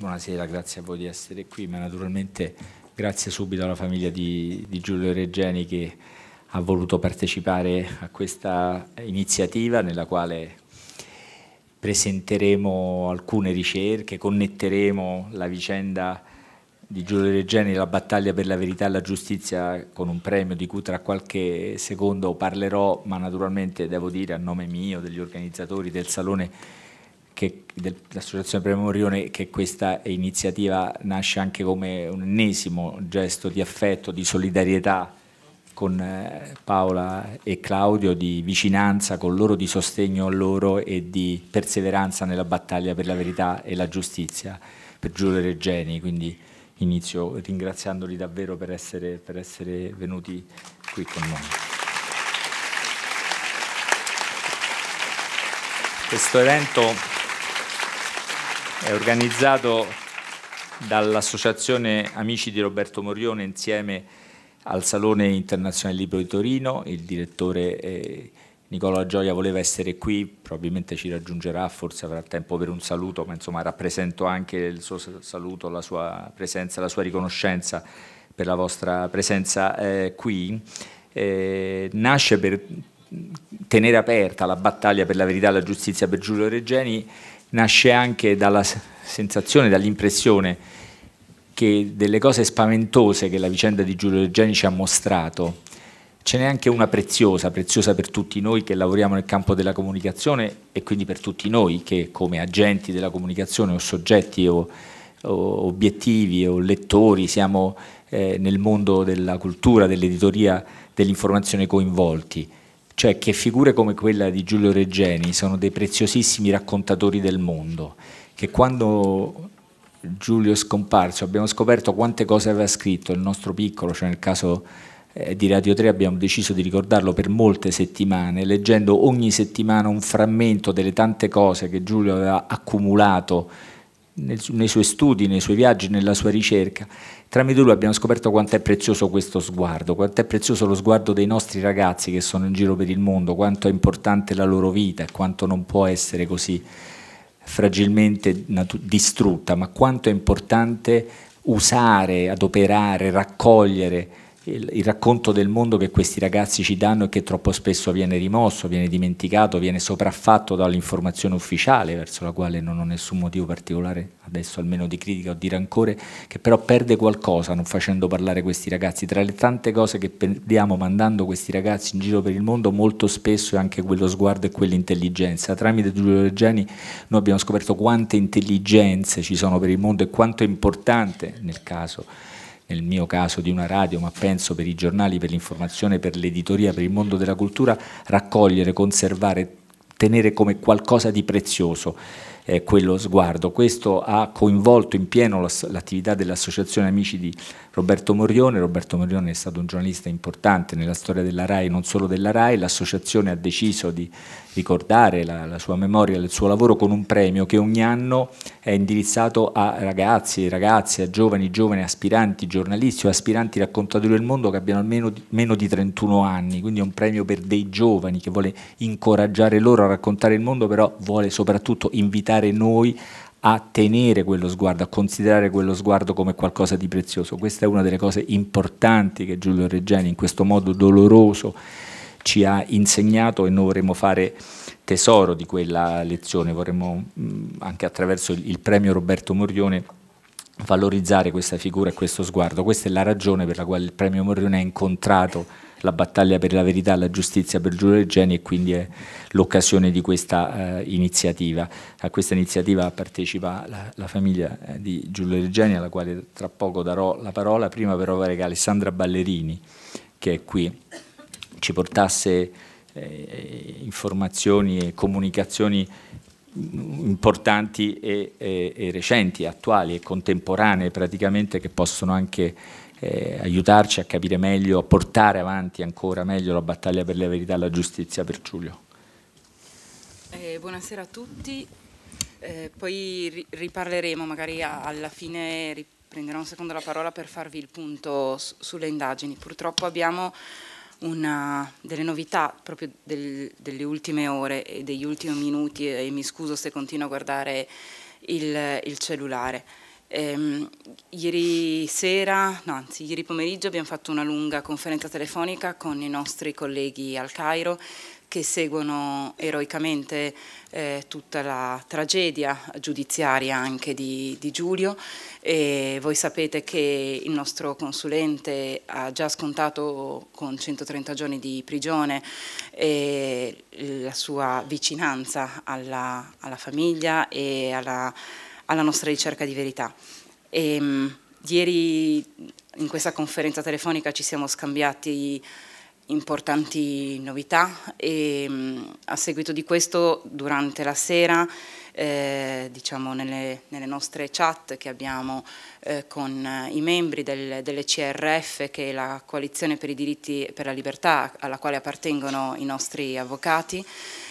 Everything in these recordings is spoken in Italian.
Buonasera, grazie a voi di essere qui, ma naturalmente grazie subito alla famiglia di, di Giulio Regeni che ha voluto partecipare a questa iniziativa nella quale presenteremo alcune ricerche, connetteremo la vicenda di Giulio Regeni, la battaglia per la verità e la giustizia con un premio di cui tra qualche secondo parlerò, ma naturalmente devo dire a nome mio, degli organizzatori del Salone dell'Associazione Premio Morione che questa iniziativa nasce anche come un ennesimo gesto di affetto, di solidarietà con eh, Paola e Claudio, di vicinanza con loro, di sostegno a loro e di perseveranza nella battaglia per la verità e la giustizia per Giulio Reggeni. Quindi inizio ringraziandoli davvero per essere, per essere venuti qui con noi. Questo evento è organizzato dall'Associazione Amici di Roberto Morione insieme al Salone Internazionale Libro di Torino. Il direttore eh, Nicola Gioia voleva essere qui, probabilmente ci raggiungerà, forse avrà tempo per un saluto, ma insomma rappresento anche il suo saluto, la sua presenza, la sua riconoscenza per la vostra presenza eh, qui. Eh, nasce per tenere aperta la battaglia per la verità e la giustizia per Giulio Regeni nasce anche dalla sensazione, dall'impressione che delle cose spaventose che la vicenda di Giulio Regeni ci ha mostrato, ce n'è anche una preziosa, preziosa per tutti noi che lavoriamo nel campo della comunicazione e quindi per tutti noi che come agenti della comunicazione o soggetti o, o obiettivi o lettori siamo eh, nel mondo della cultura, dell'editoria, dell'informazione coinvolti cioè che figure come quella di Giulio Reggeni sono dei preziosissimi raccontatori del mondo, che quando Giulio è scomparso abbiamo scoperto quante cose aveva scritto il nostro piccolo, cioè nel caso eh, di Radio 3 abbiamo deciso di ricordarlo per molte settimane, leggendo ogni settimana un frammento delle tante cose che Giulio aveva accumulato nei suoi studi, nei suoi viaggi, nella sua ricerca. Tramite lui abbiamo scoperto quanto è prezioso questo sguardo, quanto è prezioso lo sguardo dei nostri ragazzi che sono in giro per il mondo, quanto è importante la loro vita e quanto non può essere così fragilmente distrutta, ma quanto è importante usare, adoperare, raccogliere il, il racconto del mondo che questi ragazzi ci danno e che troppo spesso viene rimosso, viene dimenticato, viene sopraffatto dall'informazione ufficiale, verso la quale non ho nessun motivo particolare adesso almeno di critica o di rancore, che però perde qualcosa non facendo parlare questi ragazzi. Tra le tante cose che perdiamo mandando questi ragazzi in giro per il mondo, molto spesso è anche quello sguardo e quell'intelligenza. Tramite Giulio Reggiani noi abbiamo scoperto quante intelligenze ci sono per il mondo e quanto è importante nel caso nel mio caso di una radio, ma penso per i giornali, per l'informazione, per l'editoria, per il mondo della cultura, raccogliere, conservare, tenere come qualcosa di prezioso eh, quello sguardo. Questo ha coinvolto in pieno l'attività dell'Associazione Amici di Roberto Morrione. Roberto Morrione è stato un giornalista importante nella storia della RAI, non solo della RAI. L'associazione ha deciso di ricordare la, la sua memoria il suo lavoro con un premio che ogni anno è indirizzato a ragazzi, ragazze, a giovani, giovani aspiranti giornalisti o aspiranti raccontatori del mondo che abbiano almeno di, meno di 31 anni. Quindi è un premio per dei giovani che vuole incoraggiare loro a raccontare il mondo, però vuole soprattutto invitare imparare noi a tenere quello sguardo, a considerare quello sguardo come qualcosa di prezioso. Questa è una delle cose importanti che Giulio Reggiani in questo modo doloroso ci ha insegnato e noi vorremmo fare tesoro di quella lezione, vorremmo anche attraverso il premio Roberto Morrione valorizzare questa figura e questo sguardo. Questa è la ragione per la quale il premio Morrione ha incontrato la battaglia per la verità e la giustizia per Giulio Regeni e quindi è l'occasione di questa eh, iniziativa. A questa iniziativa partecipa la, la famiglia eh, di Giulio Regeni alla quale tra poco darò la parola, prima però vorrei che Alessandra Ballerini che è qui ci portasse eh, informazioni e comunicazioni mm, importanti e, e, e recenti, attuali e contemporanee praticamente che possono anche eh, aiutarci a capire meglio, a portare avanti ancora meglio la battaglia per la verità e la giustizia per Giulio. Eh, buonasera a tutti, eh, poi ri riparleremo magari alla fine, riprenderò un secondo la parola per farvi il punto sulle indagini. Purtroppo abbiamo una delle novità proprio del, delle ultime ore e degli ultimi minuti e mi scuso se continuo a guardare il, il cellulare. Ehm, ieri sera, no, anzi ieri pomeriggio abbiamo fatto una lunga conferenza telefonica con i nostri colleghi al Cairo che seguono eroicamente eh, tutta la tragedia giudiziaria anche di, di Giulio. E voi sapete che il nostro consulente ha già scontato con 130 giorni di prigione la sua vicinanza alla, alla famiglia e alla alla nostra ricerca di verità. E, ehm, ieri in questa conferenza telefonica ci siamo scambiati importanti novità e mm, a seguito di questo durante la sera eh, diciamo nelle, nelle, nostre chat che abbiamo eh, con i membri del, delle CRF che è la coalizione per i diritti e per la libertà alla quale appartengono i nostri avvocati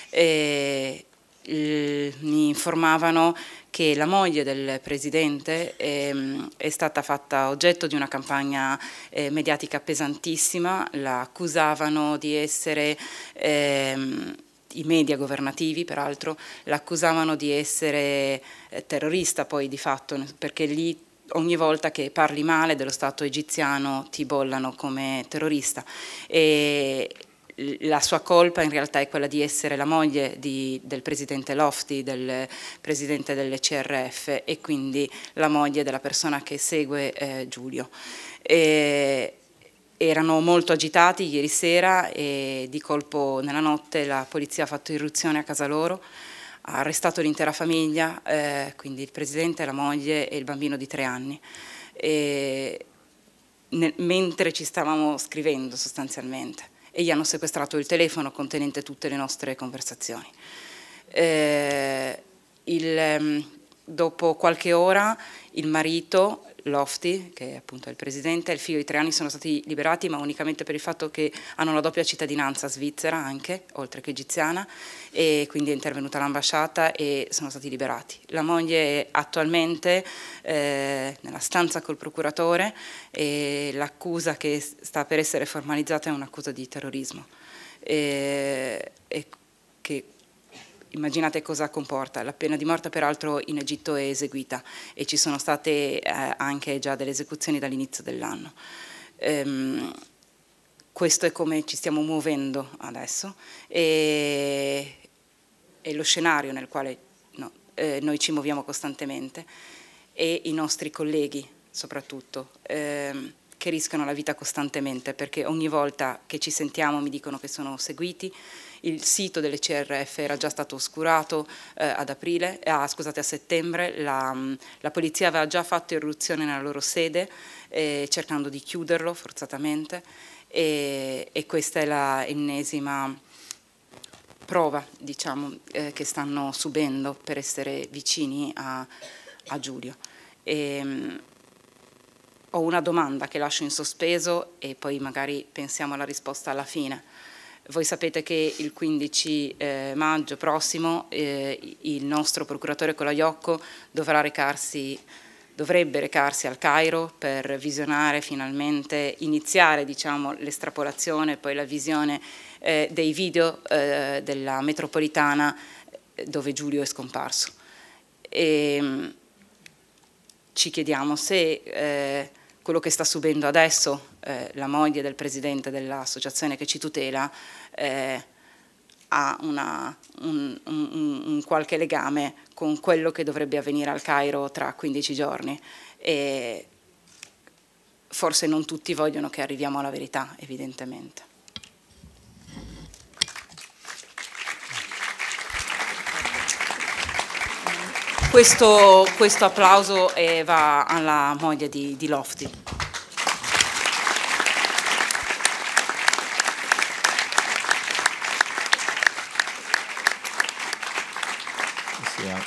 e, eh, eh, mi informavano che la moglie del presidente ehm, è stata fatta oggetto di una campagna eh, mediatica pesantissima, la accusavano di essere... Ehm, i media governativi peraltro l'accusavano di essere eh, terrorista poi di fatto perché lì ogni volta che parli male dello Stato egiziano ti bollano come terrorista e la sua colpa in realtà è quella di essere la moglie di, del presidente Lofti, del presidente delle CRF e quindi la moglie della persona che segue eh, Giulio. E erano molto agitati ieri sera e di colpo nella notte la polizia ha fatto irruzione a casa loro, ha arrestato l'intera famiglia, eh, quindi il presidente, la moglie e il bambino di tre anni. E, mentre ci stavamo scrivendo sostanzialmente e gli hanno sequestrato il telefono contenente tutte le nostre conversazioni. Eh, il, ehm, dopo qualche ora il marito Lofti, che è appunto il presidente, e il figlio di tre anni sono stati liberati, ma unicamente per il fatto che hanno la doppia cittadinanza svizzera anche, oltre che egiziana, e quindi è intervenuta l'ambasciata e sono stati liberati. La moglie è attualmente eh, nella stanza col procuratore e l'accusa che sta per essere formalizzata è un'accusa di terrorismo. E, e che immaginate cosa comporta. La pena di morte peraltro in Egitto è eseguita e ci sono state eh, anche già delle esecuzioni dall'inizio dell'anno. Ehm, questo è come ci stiamo muovendo adesso e, e lo scenario nel quale no, eh, noi ci muoviamo costantemente e i nostri colleghi soprattutto. Ehm, che rischiano la vita costantemente perché ogni volta che ci sentiamo mi dicono che sono seguiti, il sito delle CRF era già stato oscurato eh, ad aprile, eh, ah, scusate, a settembre, la, mm, la, polizia aveva già fatto irruzione nella loro sede eh, cercando di chiuderlo forzatamente e, e questa è l'ennesima prova diciamo, eh, che stanno subendo per essere vicini a, a Giulio. E, ehm, ho una domanda che lascio in sospeso e poi magari pensiamo alla risposta alla fine. Voi sapete che il 15 eh, maggio prossimo eh, il nostro procuratore Colaiocco dovrà recarsi dovrebbe recarsi al Cairo per visionare finalmente, iniziare diciamo, l'estrapolazione e poi la visione eh, dei video eh, della metropolitana eh, dove Giulio è scomparso. E, ehm, ci chiediamo se eh, quello che sta subendo adesso eh, la moglie del presidente dell'associazione che ci tutela eh, ha una, un, un, un, qualche legame con quello che dovrebbe avvenire al Cairo tra 15 giorni e forse non tutti vogliono che arriviamo alla verità evidentemente. Questo, questo applauso eh, va alla moglie di, di Lofty. Grazie eh.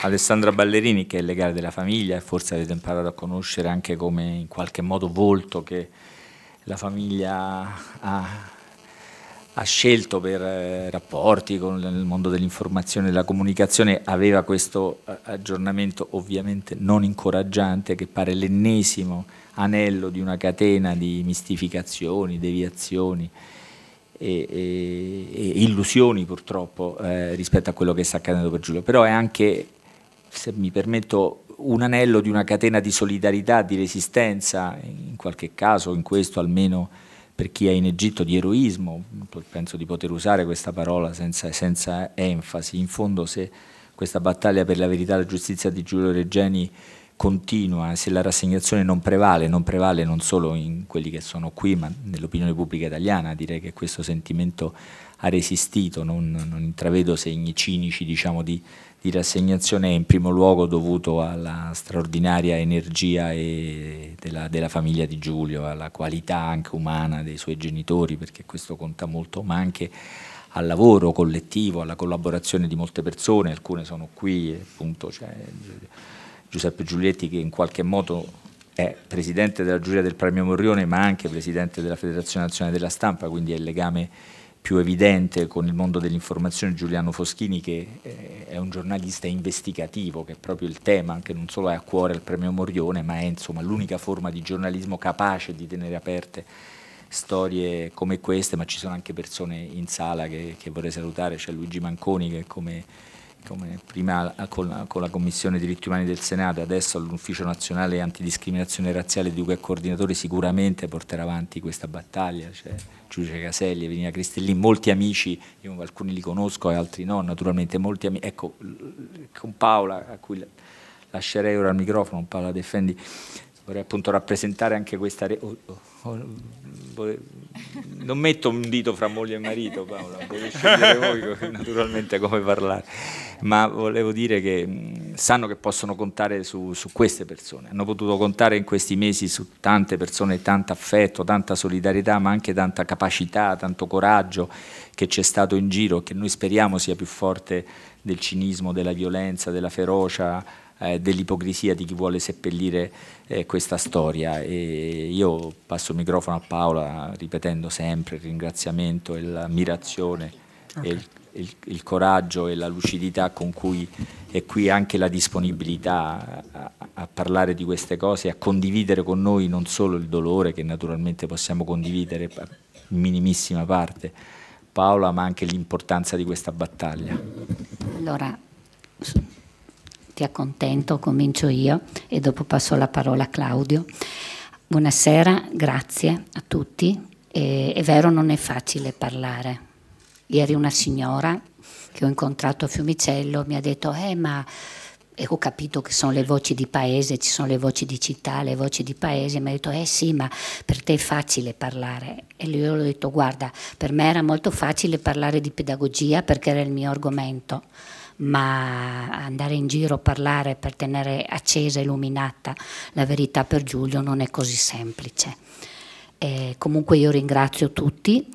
Alessandra Ballerini che è legale della famiglia e forse avete imparato a conoscere anche come in qualche modo volto che la famiglia ha, ha scelto per eh, rapporti con il mondo dell'informazione e della comunicazione, aveva questo eh, aggiornamento ovviamente non incoraggiante che pare l'ennesimo anello di una catena di mistificazioni, deviazioni e, e, e illusioni purtroppo eh, rispetto a quello che sta accadendo per Giulio, però è anche, se mi permetto, un anello di una catena di solidarietà, di resistenza, in qualche caso, in questo almeno per chi è in Egitto, di eroismo, penso di poter usare questa parola senza, senza enfasi, in fondo se questa battaglia per la verità e la giustizia di Giulio Regeni continua, se la rassegnazione non prevale, non prevale non solo in quelli che sono qui, ma nell'opinione pubblica italiana, direi che questo sentimento ha resistito, non, non intravedo segni cinici diciamo, di, di, rassegnazione, in primo luogo dovuto alla straordinaria energia della, della famiglia di Giulio, alla qualità anche umana dei suoi genitori, perché questo conta molto, ma anche al lavoro collettivo, alla collaborazione di molte persone, alcune sono qui, appunto. Cioè, Giuseppe Giulietti che in qualche modo è presidente della giuria del premio Morrione ma anche presidente della Federazione Nazionale della Stampa, quindi è il legame più evidente con il mondo dell'informazione, Giuliano Foschini che eh, è un giornalista investigativo, che è proprio il tema, che non solo è a cuore il premio Morrione, ma è l'unica forma di giornalismo capace di tenere aperte storie come queste, ma ci sono anche persone in sala che, che vorrei salutare, c'è Luigi Manconi che come come prima con la, con la Commissione diritti umani del Senato adesso all'Ufficio nazionale antidiscriminazione razziale di cui è coordinatore sicuramente porterà avanti questa battaglia, cioè Giudice Caselli, Evelina Cristellini, molti amici, io alcuni li conosco e altri no, naturalmente molti amici, ecco con Paola a cui lascerei ora il microfono, Paola Defendi, vorrei appunto rappresentare anche questa... Re- oh, oh Oh, non metto un dito fra moglie e marito, Paola, potete scegliere voi naturalmente come parlare, ma volevo dire che sanno che possono contare su, su queste persone, hanno potuto contare in questi mesi su tante persone, tanto affetto, tanta solidarietà, ma anche tanta capacità, tanto coraggio che c'è stato in giro, che noi speriamo sia più forte del cinismo, della violenza, della ferocia, eh, dell'ipocrisia di chi vuole seppellire eh, questa storia. E io passo il microfono a Paola ripetendo sempre il ringraziamento e l'ammirazione okay. e il, il, il, coraggio e la lucidità con cui e qui anche la disponibilità a, a parlare di queste cose, a condividere con noi non solo il dolore che naturalmente possiamo condividere in minimissima parte, Paola, ma anche l'importanza di questa battaglia. Allora, ti accontento, comincio io e dopo passo la parola a Claudio. Buonasera, grazie a tutti. E, è vero, non è facile parlare. Ieri una signora che ho incontrato a Fiumicello mi ha detto, eh ma e ho capito che sono le voci di paese, ci sono le voci di città, le voci di paese, mi ha detto eh sì, ma per te è facile parlare. E io ho detto guarda, per me era molto facile parlare di pedagogia perché era il mio argomento ma andare in giro a parlare per tenere accesa, e illuminata la verità per Giulio non è così semplice. Eh, comunque io ringrazio tutti.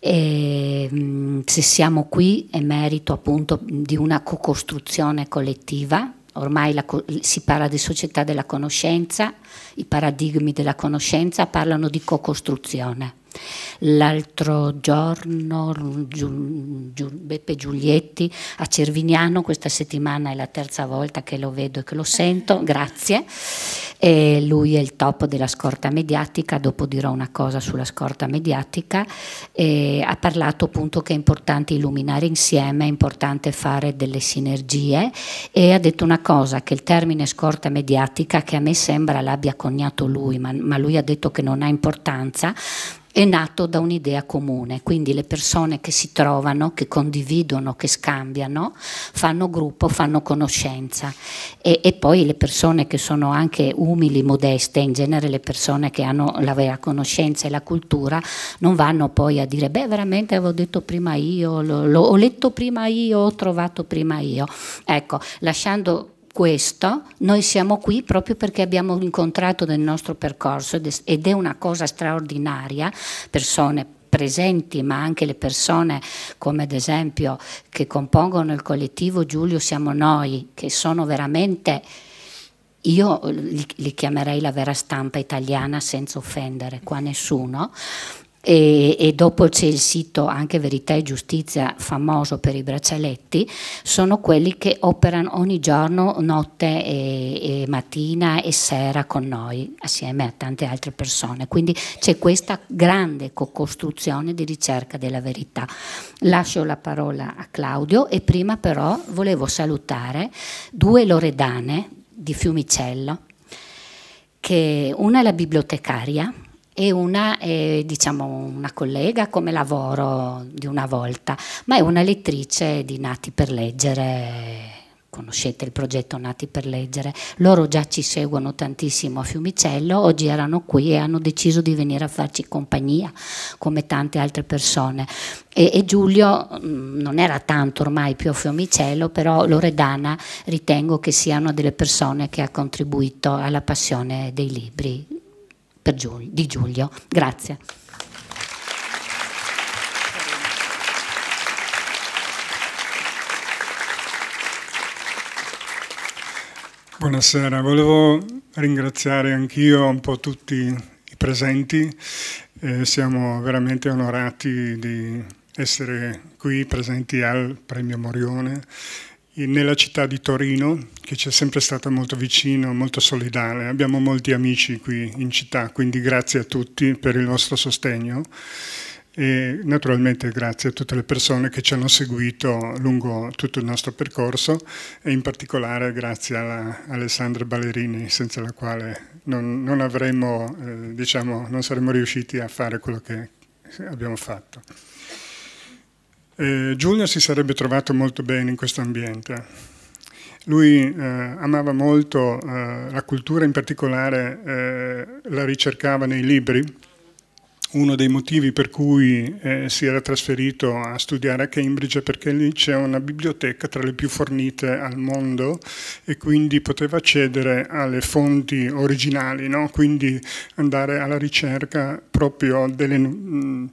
E, mm, se siamo qui è merito appunto di una co-costruzione collettiva, ormai la, si parla di società della conoscenza, i paradigmi della conoscenza parlano di co-costruzione L'altro giorno Giu, Giu, Beppe Giulietti a Cervignano, questa settimana è la terza volta che lo vedo e che lo sento, grazie. E lui è il top della scorta mediatica, dopo dirò una cosa sulla scorta mediatica. E ha parlato appunto che è importante illuminare insieme, è importante fare delle sinergie e ha detto una cosa, che il termine scorta mediatica, che a me sembra l'abbia coniato lui, ma, ma lui ha detto che non ha importanza, è nato da un'idea comune, quindi le persone che si trovano, che condividono, che scambiano, fanno gruppo, fanno conoscenza e, e poi le persone che sono anche umili, modeste, in genere le persone che hanno la vera conoscenza e la cultura non vanno poi a dire beh veramente avevo detto prima io, l'ho letto prima io, ho trovato prima io. Ecco, lasciando questo noi siamo qui proprio perché abbiamo incontrato nel nostro percorso ed è una cosa straordinaria, persone presenti, ma anche le persone come ad esempio che compongono il collettivo Giulio siamo noi, che sono veramente io li, chiamerei la vera stampa italiana senza offendere qua nessuno, e, e, dopo c'è il sito anche Verità e Giustizia famoso per i braccialetti, sono quelli che operano ogni giorno, notte e, e mattina e sera con noi, assieme a tante altre persone. Quindi c'è questa grande co-costruzione di ricerca della verità. Lascio la parola a Claudio e prima però volevo salutare due loredane di Fiumicello, che una è la bibliotecaria e una, è diciamo, una collega come lavoro di una volta, ma è una lettrice di Nati per Leggere conoscete il progetto Nati per Leggere, loro già ci seguono tantissimo a Fiumicello, oggi erano qui e hanno deciso di venire a farci compagnia come tante altre persone. E, e Giulio mh, mm, non era tanto ormai più a Fiumicello, però Loredana ritengo che sia una delle persone che ha contribuito alla passione dei libri Giul di Giulio. Grazie. Buonasera, volevo ringraziare anch'io un po' tutti i presenti, eh, siamo veramente onorati di essere qui presenti al Premio Morione nella città di Torino, che ci è sempre stata molto vicino, molto solidale. Abbiamo molti amici qui in città, quindi grazie a tutti per il vostro sostegno e naturalmente grazie a tutte le persone che ci hanno seguito lungo tutto il nostro percorso e in particolare grazie a Alessandra Ballerini senza la quale non, non avremmo, eh, diciamo, non saremmo riusciti a fare quello che abbiamo fatto. Eh, Giulia si sarebbe trovato molto bene in questo ambiente. Lui eh, amava molto eh, la cultura, in particolare eh, la ricercava nei libri. Uno dei motivi per cui eh, si era trasferito a studiare a Cambridge è perché lì c'è una biblioteca tra le più fornite al mondo e quindi poteva accedere alle fonti originali, no? quindi andare alla ricerca proprio delle mh, mm,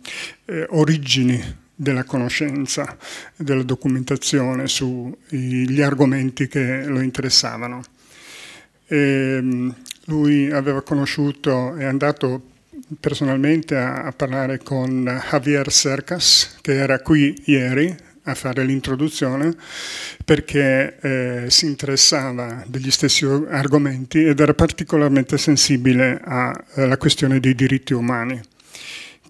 eh, origini della conoscenza, della documentazione sugli argomenti che lo interessavano. E ehm, lui aveva conosciuto, è andato personalmente a, a parlare con Javier Cercas, che era qui ieri a fare l'introduzione, perché eh, si interessava degli stessi argomenti ed era particolarmente sensibile alla questione dei diritti umani.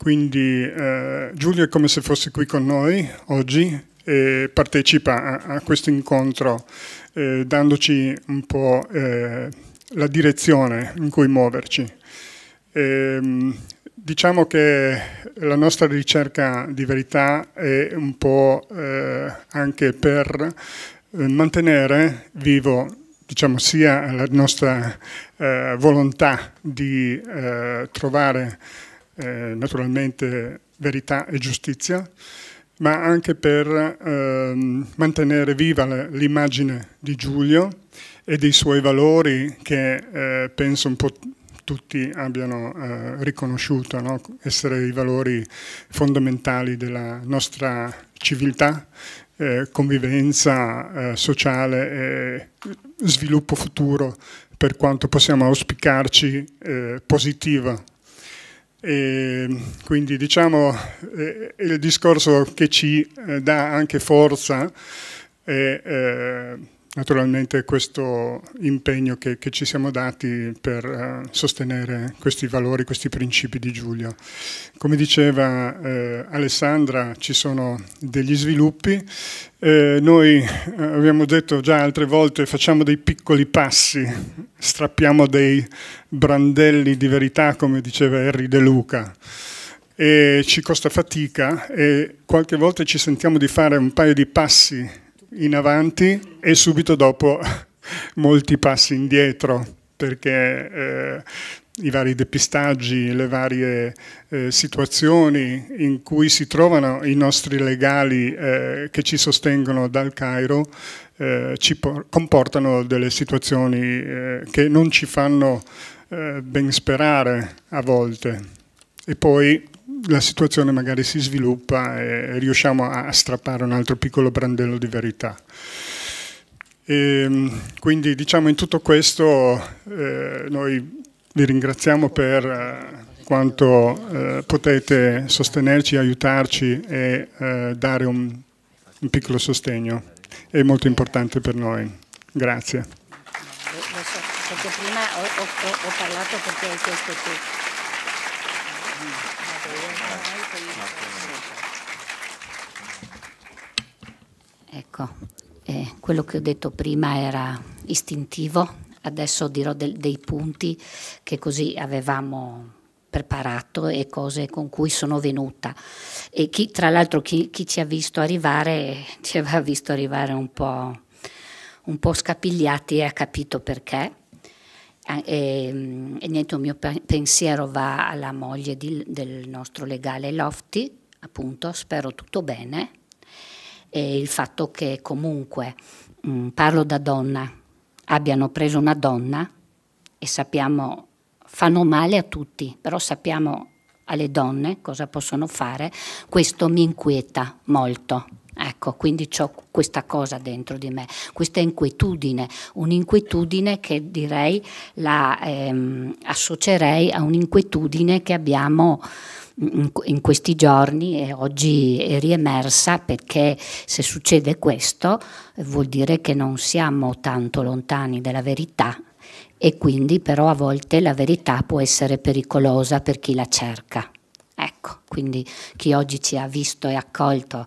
Quindi eh, Giulio è come se fosse qui con noi oggi e partecipa a, a questo incontro eh, dandoci un po' eh, la direzione in cui muoverci. E, ehm, diciamo che la nostra ricerca di verità è un po' eh, anche per eh, mantenere vivo diciamo, sia la nostra eh, volontà di trovare eh, naturalmente verità e giustizia, ma anche per ehm, mantenere viva l'immagine di Giulio e dei suoi valori che eh, penso un po' tutti abbiano eh, riconosciuto no? essere i valori fondamentali della nostra civiltà, eh, convivenza eh, sociale e sviluppo futuro per quanto possiamo auspicarci eh, positivo e ehm, quindi diciamo eh, il discorso che ci eh, dà anche forza è eh, naturalmente questo impegno che, che ci siamo dati per eh, sostenere questi valori, questi principi di Giulio. Come diceva eh, Alessandra, ci sono degli sviluppi. Eh, noi eh, abbiamo detto già altre volte, facciamo dei piccoli passi, strappiamo dei brandelli di verità, come diceva Henry De Luca e ci costa fatica e qualche volta ci sentiamo di fare un paio di passi in avanti e subito dopo molti passi indietro perché eh, i vari depistaggi, le varie eh, situazioni in cui si trovano i nostri legali eh, che ci sostengono dal Cairo eh, ci comportano delle situazioni eh, che non ci fanno eh, ben sperare a volte. E poi la situazione magari si sviluppa e riusciamo a strappare un altro piccolo brandello di verità. E, ehm, quindi diciamo in tutto questo eh, noi vi ringraziamo per eh, quanto eh, potete sostenerci, aiutarci e eh, dare un, un piccolo sostegno. È molto importante per noi. Grazie eh, perché prima ho, ho, ho, parlato perché hai chiesto tu. Ecco, eh, quello che ho detto prima era istintivo, adesso dirò del, dei punti che così avevamo preparato e cose con cui sono venuta. E chi, tra l'altro chi, chi ci ha visto arrivare, ci aveva visto arrivare un po', un po scapigliati e ha capito perché. E, ehm, e, niente, il mio pensiero va alla moglie di, del nostro legale Lofti, appunto, spero tutto bene, e il fatto che comunque, mh, mm, parlo da donna, abbiano preso una donna e sappiamo, fanno male a tutti, però sappiamo alle donne cosa possono fare, questo mi inquieta molto. Ecco, quindi ho questa cosa dentro di me, questa inquietudine, un'inquietudine che direi la ehm, associerei a un'inquietudine che abbiamo in questi giorni e oggi è riemersa perché se succede questo eh, vuol dire che non siamo tanto lontani dalla verità e quindi però a volte la verità può essere pericolosa per chi la cerca. Ecco, quindi chi oggi ci ha visto e accolto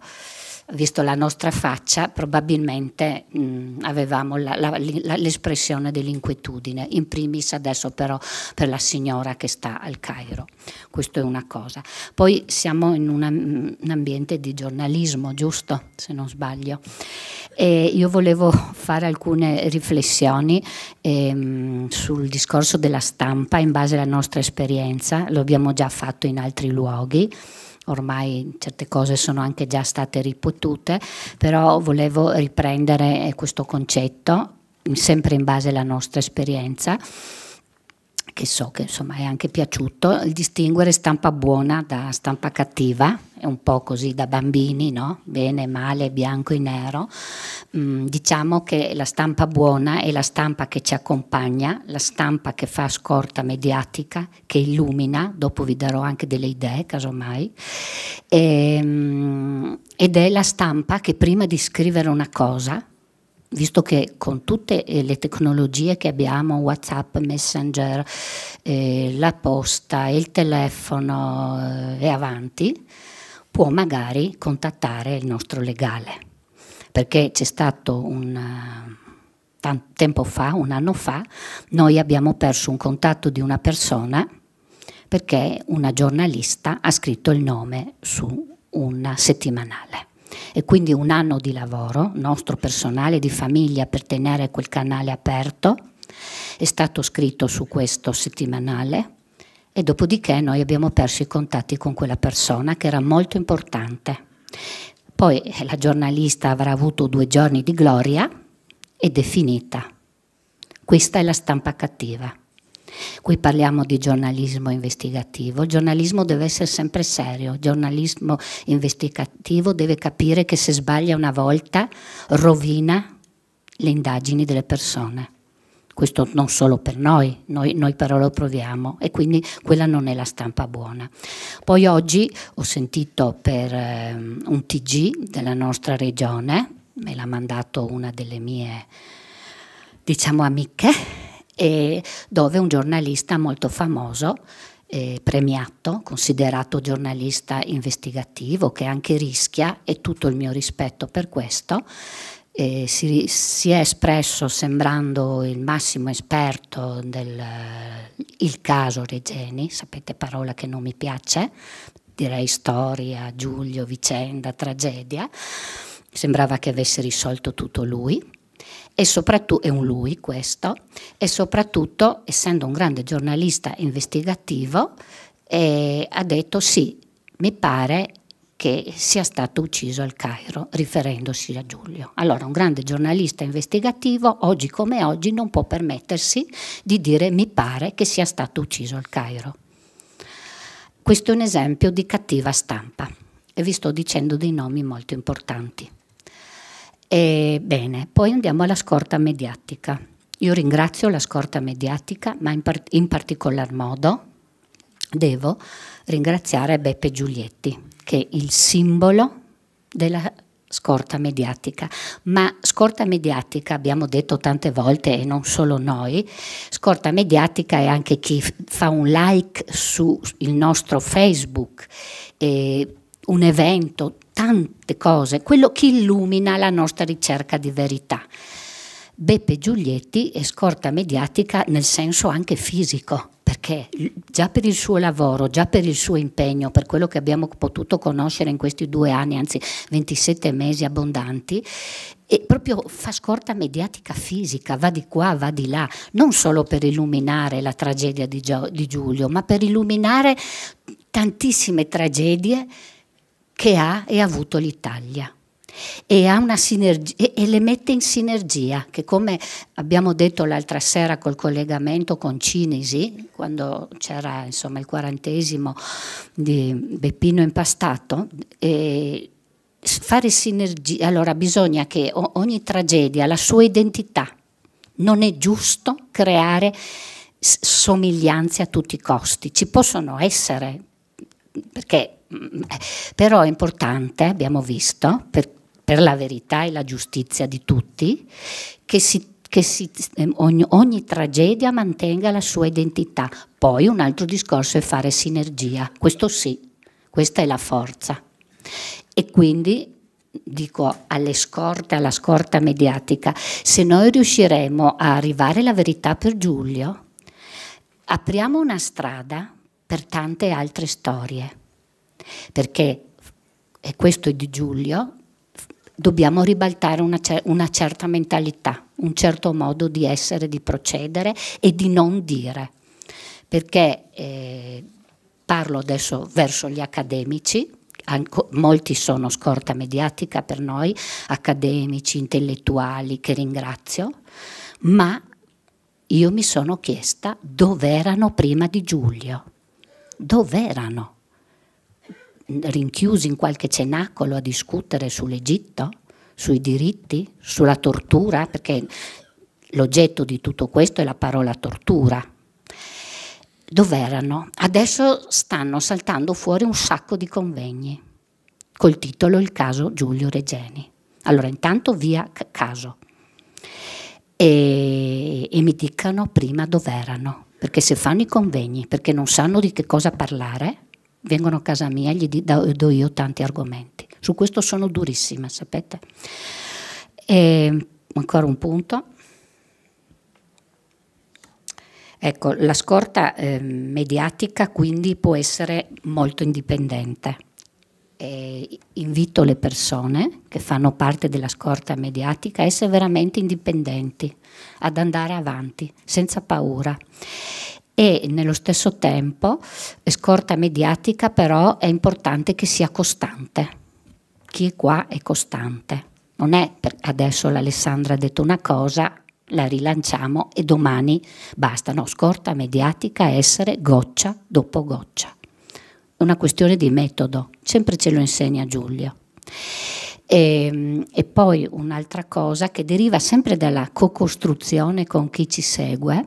visto la nostra faccia, probabilmente mh, mm, avevamo l'espressione dell'inquietudine, in primis adesso però per la signora che sta al Cairo. Questo è una cosa. Poi siamo in una, mh, mm, un ambiente di giornalismo, giusto? Se non sbaglio. E io volevo fare alcune riflessioni ehm, sul discorso della stampa in base alla nostra esperienza, lo abbiamo già fatto in altri luoghi ormai certe cose sono anche già state ripetute, però volevo riprendere eh, questo concetto sempre in base alla nostra esperienza che so che insomma è anche piaciuto, il distinguere stampa buona da stampa cattiva, è un po' così da bambini, no? bene, male, bianco e nero. Mm, diciamo che la stampa buona è la stampa che ci accompagna, la stampa che fa scorta mediatica, che illumina, dopo vi darò anche delle idee, casomai, e, mm, ed è la stampa che prima di scrivere una cosa, visto che con tutte eh, le tecnologie che abbiamo, WhatsApp, Messenger, eh, la posta, il telefono eh, e avanti, può magari contattare il nostro legale. Perché c'è stato un eh, tempo fa, un anno fa, noi abbiamo perso un contatto di una persona perché una giornalista ha scritto il nome su un settimanale e quindi un anno di lavoro nostro personale di famiglia per tenere quel canale aperto, è stato scritto su questo settimanale e dopodiché noi abbiamo perso i contatti con quella persona che era molto importante. Poi eh, la giornalista avrà avuto due giorni di gloria ed è finita. Questa è la stampa cattiva. Qui parliamo di giornalismo investigativo. Il giornalismo deve essere sempre serio. Il giornalismo investigativo deve capire che se sbaglia una volta rovina le indagini delle persone. Questo non solo per noi, noi, noi però lo proviamo e quindi quella non è la stampa buona. Poi oggi ho sentito per um, un TG della nostra regione, me l'ha mandato una delle mie, diciamo, amiche, e dove un giornalista molto famoso eh, premiato, considerato giornalista investigativo, che anche rischia, e tutto il mio rispetto per questo, eh, si, si, è espresso sembrando il massimo esperto del eh, il caso Regeni, sapete parola che non mi piace, direi storia, Giulio, vicenda, tragedia, sembrava che avesse risolto tutto lui e soprattutto, è un lui questo, e soprattutto essendo un grande giornalista investigativo, eh, ha detto sì, mi pare che sia stato ucciso al Cairo, riferendosi a Giulio. Allora, un grande giornalista investigativo, oggi come oggi, non può permettersi di dire mi pare che sia stato ucciso al Cairo. Questo è un esempio di cattiva stampa e vi sto dicendo dei nomi molto importanti. E, bene, poi andiamo alla scorta mediatica. Io ringrazio la scorta mediatica, ma in, par in particolar modo devo ringraziare Beppe Giulietti, che è il simbolo della scorta mediatica, ma scorta mediatica abbiamo detto tante volte e non solo noi, scorta mediatica è anche chi fa un like sul nostro Facebook, un evento, tante cose, quello che illumina la nostra ricerca di verità. Beppe Giulietti è scorta mediatica nel senso anche fisico, perché già per il suo lavoro, già per il suo impegno, per quello che abbiamo potuto conoscere in questi due anni, anzi 27 mesi abbondanti, e proprio fa scorta mediatica fisica, va di qua, va di là, non solo per illuminare la tragedia di, Giulio, ma per illuminare tantissime tragedie che ha e ha avuto l'Italia. E, e, le mette in sinergia, che come abbiamo detto l'altra sera col collegamento con Cinisi, quando c'era il quarantesimo di Beppino Impastato, fare sinergia, allora bisogna che ogni tragedia ha la sua identità, non è giusto creare somiglianze a tutti i costi, ci possono essere, perché Mm, eh, però è importante, abbiamo visto, per, per la verità e la giustizia di tutti, che si che si, ehm, ogni, ogni, tragedia mantenga la sua identità. Poi un altro discorso è fare sinergia, questo sì, questa è la forza. E quindi dico alle scorte, alla scorta mediatica, se noi riusciremo a arrivare alla verità per Giulio, apriamo una strada per tante altre storie perché, e questo è di Giulio, dobbiamo ribaltare una, una, certa mentalità, un certo modo di essere, di procedere e di non dire. Perché eh, parlo adesso verso gli accademici, Anco, molti sono scorta mediatica per noi, accademici, intellettuali, che ringrazio, ma io mi sono chiesta dove erano prima di Giulio, dove erano? rinchiusi in qualche cenacolo a discutere sull'Egitto, sui diritti, sulla tortura, perché l'oggetto di tutto questo è la parola tortura. Dov'erano? Adesso stanno saltando fuori un sacco di convegni col titolo Il caso Giulio Regeni. Allora, intanto via caso. E, e mi dicano prima dov'erano, perché se fanno i convegni, perché non sanno di che cosa parlare, vengono a casa mia e gli do io tanti argomenti. Su questo sono durissima, sapete? E ehm, ancora un punto. Ecco, la scorta eh, mediatica quindi può essere molto indipendente. E invito le persone che fanno parte della scorta mediatica a essere veramente indipendenti, ad andare avanti senza paura e nello stesso tempo eh, scorta mediatica però è importante che sia costante. Chi è qua è costante. Non è adesso l'Alessandra ha detto una cosa, la rilanciamo e domani basta. No, scorta mediatica, è essere goccia dopo goccia. È una questione di metodo, sempre ce lo insegna Giulio. E, ehm, e, poi un'altra cosa che deriva sempre dalla co-costruzione con chi ci segue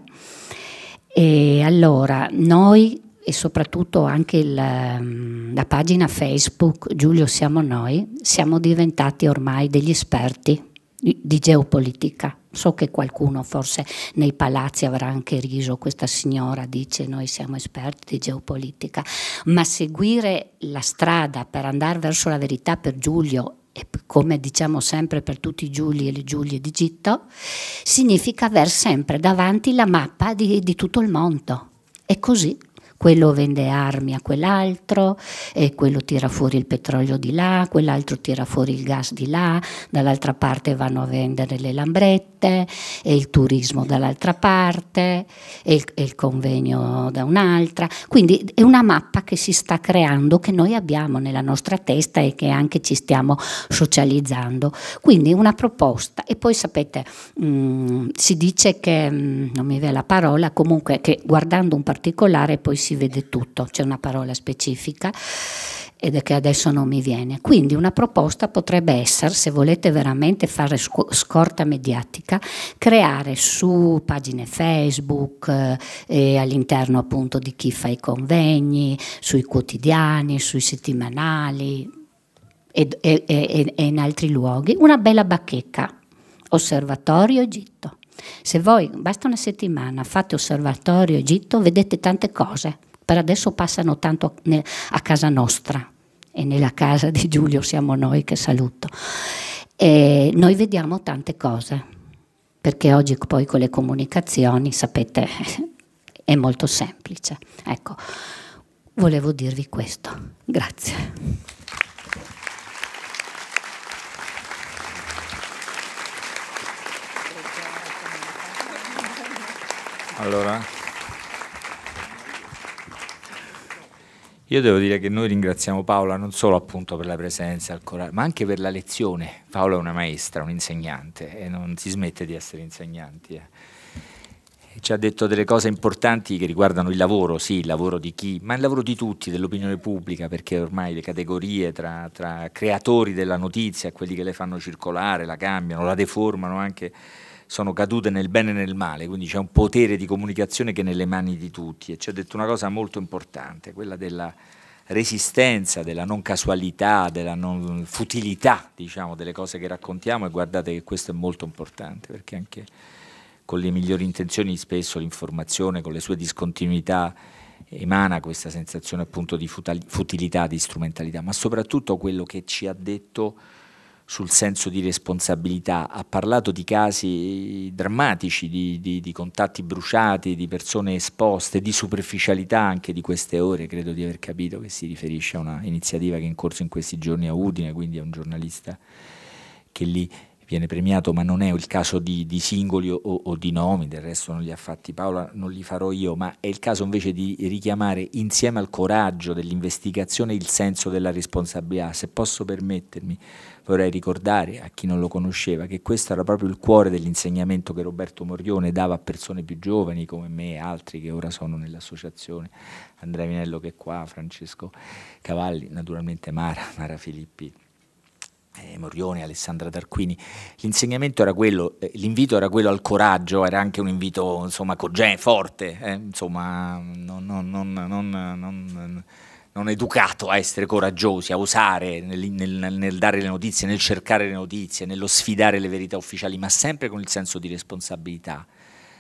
e allora, noi e soprattutto anche la, mm, la, pagina Facebook Giulio Siamo Noi, siamo diventati ormai degli esperti di, di geopolitica. So che qualcuno forse nei palazzi avrà anche riso, questa signora dice noi siamo esperti di geopolitica, ma seguire la strada per andare verso la verità per Giulio e come diciamo sempre per tutti i Giuli e le Giulie d'Egitto, significa aver sempre davanti la mappa di, di tutto il mondo. E così quello vende armi a quell'altro, e eh, quello tira fuori il petrolio di là, quell'altro tira fuori il gas di là, dall'altra parte vanno a vendere le lambrette, e il turismo dall'altra parte, e il, e il convegno da un'altra. Quindi è una mappa che si sta creando, che noi abbiamo nella nostra testa e che anche ci stiamo socializzando. Quindi una proposta. E poi sapete, mh, mm, si dice che, mh, mm, non mi viene la parola, comunque che guardando un particolare poi si si vede tutto, c'è una parola specifica ed è che adesso non mi viene. Quindi una proposta potrebbe essere, se volete veramente fare scorta mediatica, creare su pagine Facebook, eh, all'interno appunto di chi fa i convegni, sui quotidiani, sui settimanali e, e, e, e in altri luoghi, una bella bacheca, Osservatorio Egitto. Se voi basta una settimana, fate osservatorio Egitto, vedete tante cose. Per adesso passano tanto a casa nostra e nella casa di Giulio siamo noi che saluto. E noi vediamo tante cose, perché oggi poi con le comunicazioni, sapete, è molto semplice. Ecco, volevo dirvi questo. Grazie. Allora, io devo dire che noi ringraziamo Paola non solo appunto per la presenza, ma anche per la lezione. Paola è una maestra, un'insegnante e non si smette di essere insegnanti. Eh. Ci ha detto delle cose importanti che riguardano il lavoro, sì, il lavoro di chi, ma il lavoro di tutti, dell'opinione pubblica, perché ormai le categorie tra, tra creatori della notizia, quelli che le fanno circolare, la cambiano, la deformano anche sono cadute nel bene e nel male, quindi c'è un potere di comunicazione che è nelle mani di tutti e ci ha detto una cosa molto importante, quella della resistenza, della non casualità, della non futilità diciamo, delle cose che raccontiamo e guardate che questo è molto importante perché anche con le migliori intenzioni spesso l'informazione con le sue discontinuità emana questa sensazione appunto di futilità, di strumentalità, ma soprattutto quello che ci ha detto sul senso di responsabilità, ha parlato di casi drammatici, di, di, di, contatti bruciati, di persone esposte, di superficialità anche di queste ore, credo di aver capito che si riferisce a una iniziativa che è in corso in questi giorni a Udine, quindi a un giornalista che lì viene premiato, ma non è il caso di, di singoli o, o, di nomi, del resto non li ha fatti Paola, non li farò io, ma è il caso invece di richiamare insieme al coraggio dell'investigazione il senso della responsabilità, se posso permettermi, Vorrei ricordare a chi non lo conosceva che questo era proprio il cuore dell'insegnamento che Roberto Morione dava a persone più giovani come me e altri che ora sono nell'associazione, Andrea Minello che è qua, Francesco Cavalli, naturalmente Mara, Mara Filippi. Eh, Morione, Alessandra Tarquini, l'insegnamento era quello, eh, l'invito era quello al coraggio, era anche un invito insomma cogente, forte, eh, insomma non, non, non, non non educato a essere coraggiosi, a osare nel, nel, nel, dare le notizie, nel cercare le notizie, nello sfidare le verità ufficiali, ma sempre con il senso di responsabilità.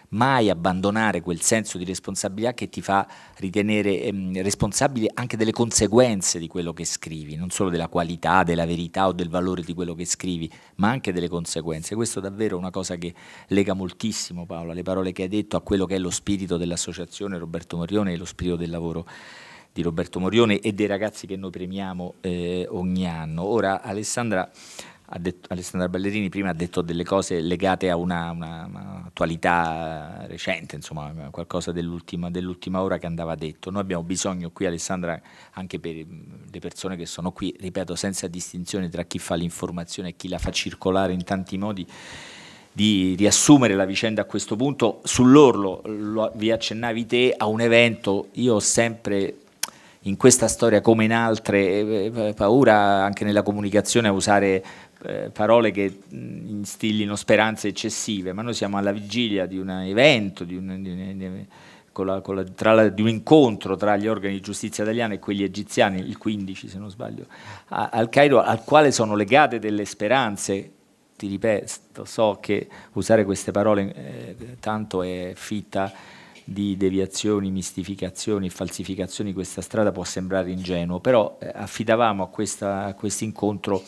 Mai abbandonare quel senso di responsabilità che ti fa ritenere ehm, responsabile anche delle conseguenze di quello che scrivi, non solo della qualità, della verità o del valore di quello che scrivi, ma anche delle conseguenze. Questo è davvero una cosa che lega moltissimo, Paola, le parole che hai detto a quello che è lo spirito dell'associazione Roberto Morione e lo spirito del lavoro di Roberto Morione e dei ragazzi che noi premiamo eh, ogni anno. Ora Alessandra, detto, Alessandra, Ballerini prima ha detto delle cose legate a una, una, una attualità recente, insomma qualcosa dell'ultima, dell'ultima ora che andava detto. Noi abbiamo bisogno qui Alessandra, anche per mm, le persone che sono qui, ripeto, senza distinzione tra chi fa l'informazione e chi la fa circolare in tanti modi, di riassumere la vicenda a questo punto sull'orlo, lo, vi accennavi te a un evento, io ho sempre in questa storia come in altre, eh, eh, paura anche nella comunicazione a usare eh, parole che mm, instillino speranze eccessive, ma noi siamo alla vigilia di un evento, di un, di, di, con la, con la, la, di un incontro tra gli organi di giustizia italiani e quelli egiziani, il 15 se non sbaglio, a, al Cairo, al quale sono legate delle speranze. Ti ripeto, so che usare queste parole eh, tanto è fitta di deviazioni, mistificazioni, falsificazioni, questa strada può sembrare ingenuo, però eh, affidavamo a, questo incontro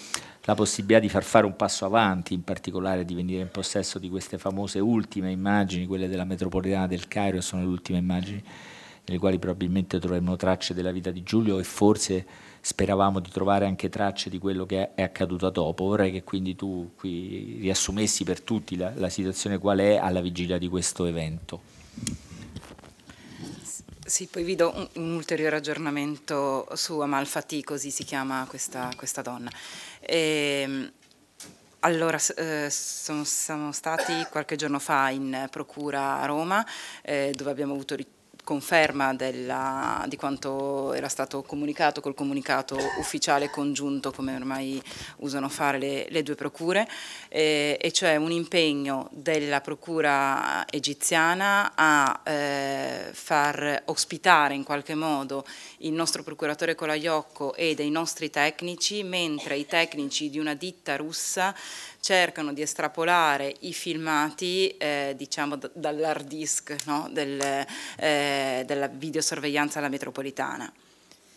la possibilità di far fare un passo avanti, in particolare di venire in possesso di queste famose ultime immagini, quelle della metropolitana del Cairo, sono le ultime immagini nelle quali probabilmente troveremo tracce della vita di Giulio e forse speravamo di trovare anche tracce di quello che è accaduto dopo. Vorrei che quindi tu qui riassumessi per tutti la, la situazione qual è alla vigilia di questo evento. Sì, poi vi do un, un ulteriore aggiornamento su Amalfati, così si chiama questa, questa donna. E, ehm, allora, eh, sono, siamo stati qualche giorno fa in procura a Roma, eh, dove abbiamo avuto ritorno conferma della, di quanto era stato comunicato col comunicato ufficiale congiunto come ormai usano fare le, le due procure eh, e cioè un impegno della procura egiziana a eh, far ospitare in qualche modo il nostro procuratore Colaiocco e dei nostri tecnici mentre i tecnici di una ditta russa cercano di estrapolare i filmati eh, diciamo dall'hard disk no? Del, eh, della videosorveglianza alla metropolitana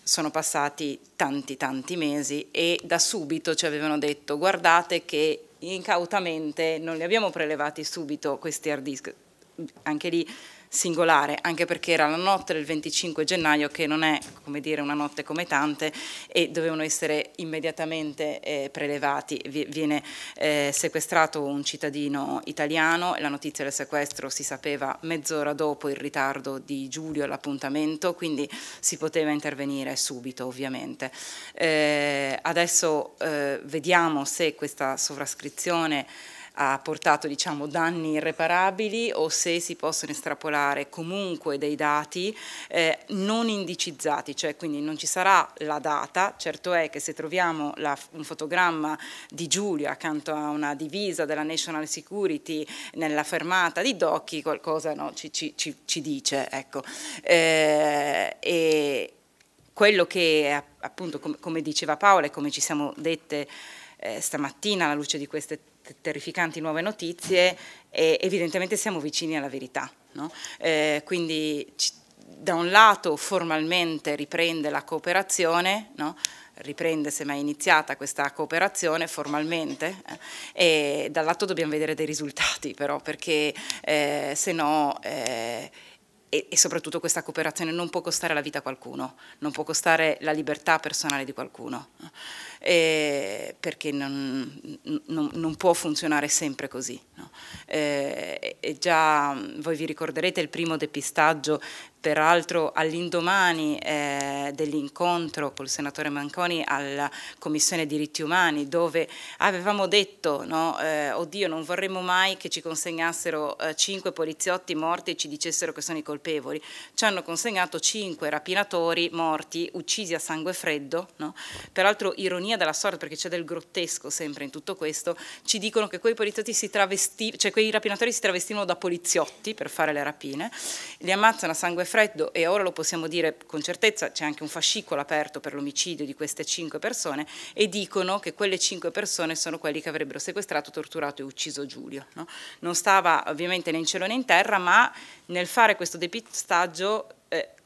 sono passati tanti tanti mesi e da subito ci avevano detto guardate che incautamente non li abbiamo prelevati subito questi hard disk, anche lì singolare, anche perché era la notte del 25 gennaio che non è come dire, una notte come tante e dovevano essere immediatamente eh, prelevati. Viene eh, sequestrato un cittadino italiano, la notizia del sequestro si sapeva mezz'ora dopo il ritardo di Giulio all'appuntamento, quindi si poteva intervenire subito ovviamente. Eh, adesso eh, vediamo se questa sovrascrizione ha portato diciamo, danni irreparabili o se si possono estrapolare comunque dei dati eh, non indicizzati, cioè quindi non ci sarà la data, certo è che se troviamo la, un fotogramma di Giulio accanto a una divisa della National Security nella fermata di Docchi qualcosa no, ci, ci, ci, ci, dice. Ecco. Eh, e quello che appunto come diceva Paola e come ci siamo dette eh, stamattina alla luce di queste terrificanti nuove notizie e evidentemente siamo vicini alla verità. No? Eh, quindi da un lato formalmente riprende la cooperazione, no? riprende se mai iniziata questa cooperazione formalmente eh? e dal lato dobbiamo vedere dei risultati però perché eh, se no eh, e, soprattutto questa cooperazione non può costare la vita a qualcuno, non può costare la libertà personale di qualcuno eh, perché non, non, non, può funzionare sempre così. No? Eh, e già mm, voi vi ricorderete il primo depistaggio peraltro all'indomani eh, dell'incontro col senatore Manconi alla Commissione diritti umani dove avevamo detto no, eh, oddio non vorremmo mai che ci consegnassero eh, cinque poliziotti morti e ci dicessero che sono i colpevoli ci hanno consegnato cinque rapinatori morti uccisi a sangue freddo no? peraltro ironia ironia della sorte, perché c'è del grottesco sempre in tutto questo, ci dicono che quei poliziotti si travestivano, cioè quei rapinatori si travestivano da poliziotti per fare le rapine, li ammazzano a sangue freddo e ora lo possiamo dire con certezza, c'è anche un fascicolo aperto per l'omicidio di queste cinque persone e dicono che quelle cinque persone sono quelli che avrebbero sequestrato, torturato e ucciso Giulio. No? Non stava ovviamente né in cielo né in terra, ma nel fare questo depistaggio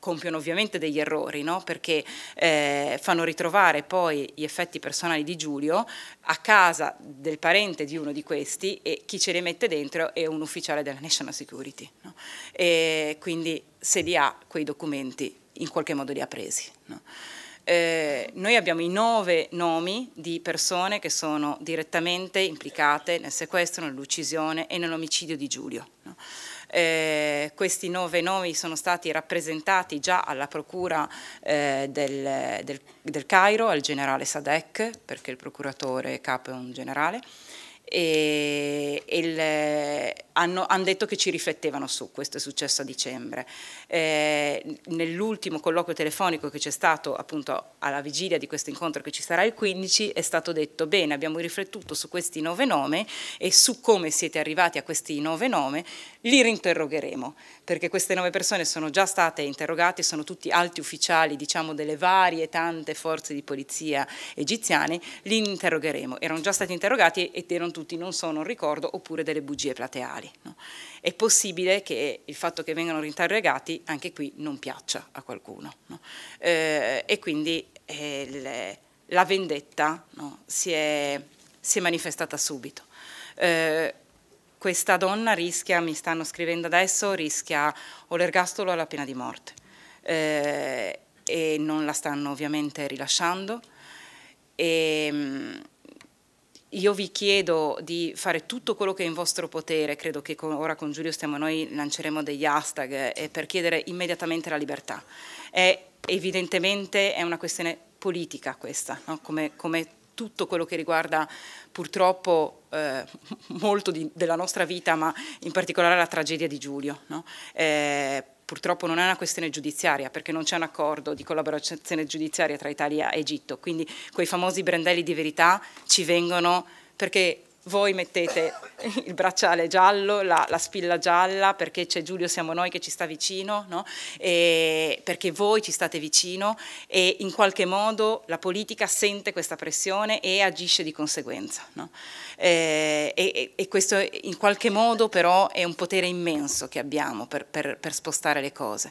compiono ovviamente degli errori, no? perché eh, fanno ritrovare poi gli effetti personali di Giulio a casa del parente di uno di questi e chi ce li mette dentro è un ufficiale della National Security. No? E quindi se li ha quei documenti in qualche modo li ha presi. No? Eh, noi abbiamo i nove nomi di persone che sono direttamente implicate nel sequestro, nell'uccisione e nell'omicidio di Giulio. Eh, questi nove nomi sono stati rappresentati già alla Procura eh, del, del, del Cairo, al generale Sadek, perché il procuratore capo è un generale, e, e le, hanno, hanno, detto che ci riflettevano su, questo è successo a dicembre. Eh, nell'ultimo colloquio telefonico che c'è stato appunto alla vigilia di questo incontro che ci sarà il 15 è stato detto bene, abbiamo riflettuto su questi nove nomi e su come siete arrivati a questi nove nomi, li rinterrogheremo perché queste nove persone sono già state interrogate, sono tutti alti ufficiali diciamo, delle varie tante forze di polizia egiziane, li interrogheremo. Erano già stati interrogati ed erano tutti non so, non ricordo, oppure delle bugie plateali. No? È possibile che il fatto che vengano interrogati anche qui non piaccia a qualcuno. No? Eh, e quindi eh, le, la vendetta no? si, è, si, è, manifestata subito. Eh, questa donna rischia, mi stanno scrivendo adesso, rischia o l'ergastolo o la pena di morte eh, e non la stanno ovviamente rilasciando. E, ehm, io vi chiedo di fare tutto quello che è in vostro potere, credo che con, ora con Giulio stiamo noi, lanceremo degli hashtag eh, per chiedere immediatamente la libertà. È, evidentemente è una questione politica questa, no? come, come tutto quello che riguarda purtroppo eh, molto di, della nostra vita, ma in particolare la tragedia di Giulio. No? Eh, purtroppo non è una questione giudiziaria perché non c'è un accordo di collaborazione giudiziaria tra Italia e Egitto, quindi quei famosi brandelli di verità ci vengono perché voi mettete il bracciale giallo, la, la spilla gialla, perché c'è Giulio siamo noi che ci sta vicino, no? perché voi ci state vicino e in qualche modo la politica sente questa pressione e agisce di conseguenza. No? Eh, e, e, e, questo in qualche modo però è un potere immenso che abbiamo per, per, per spostare le cose.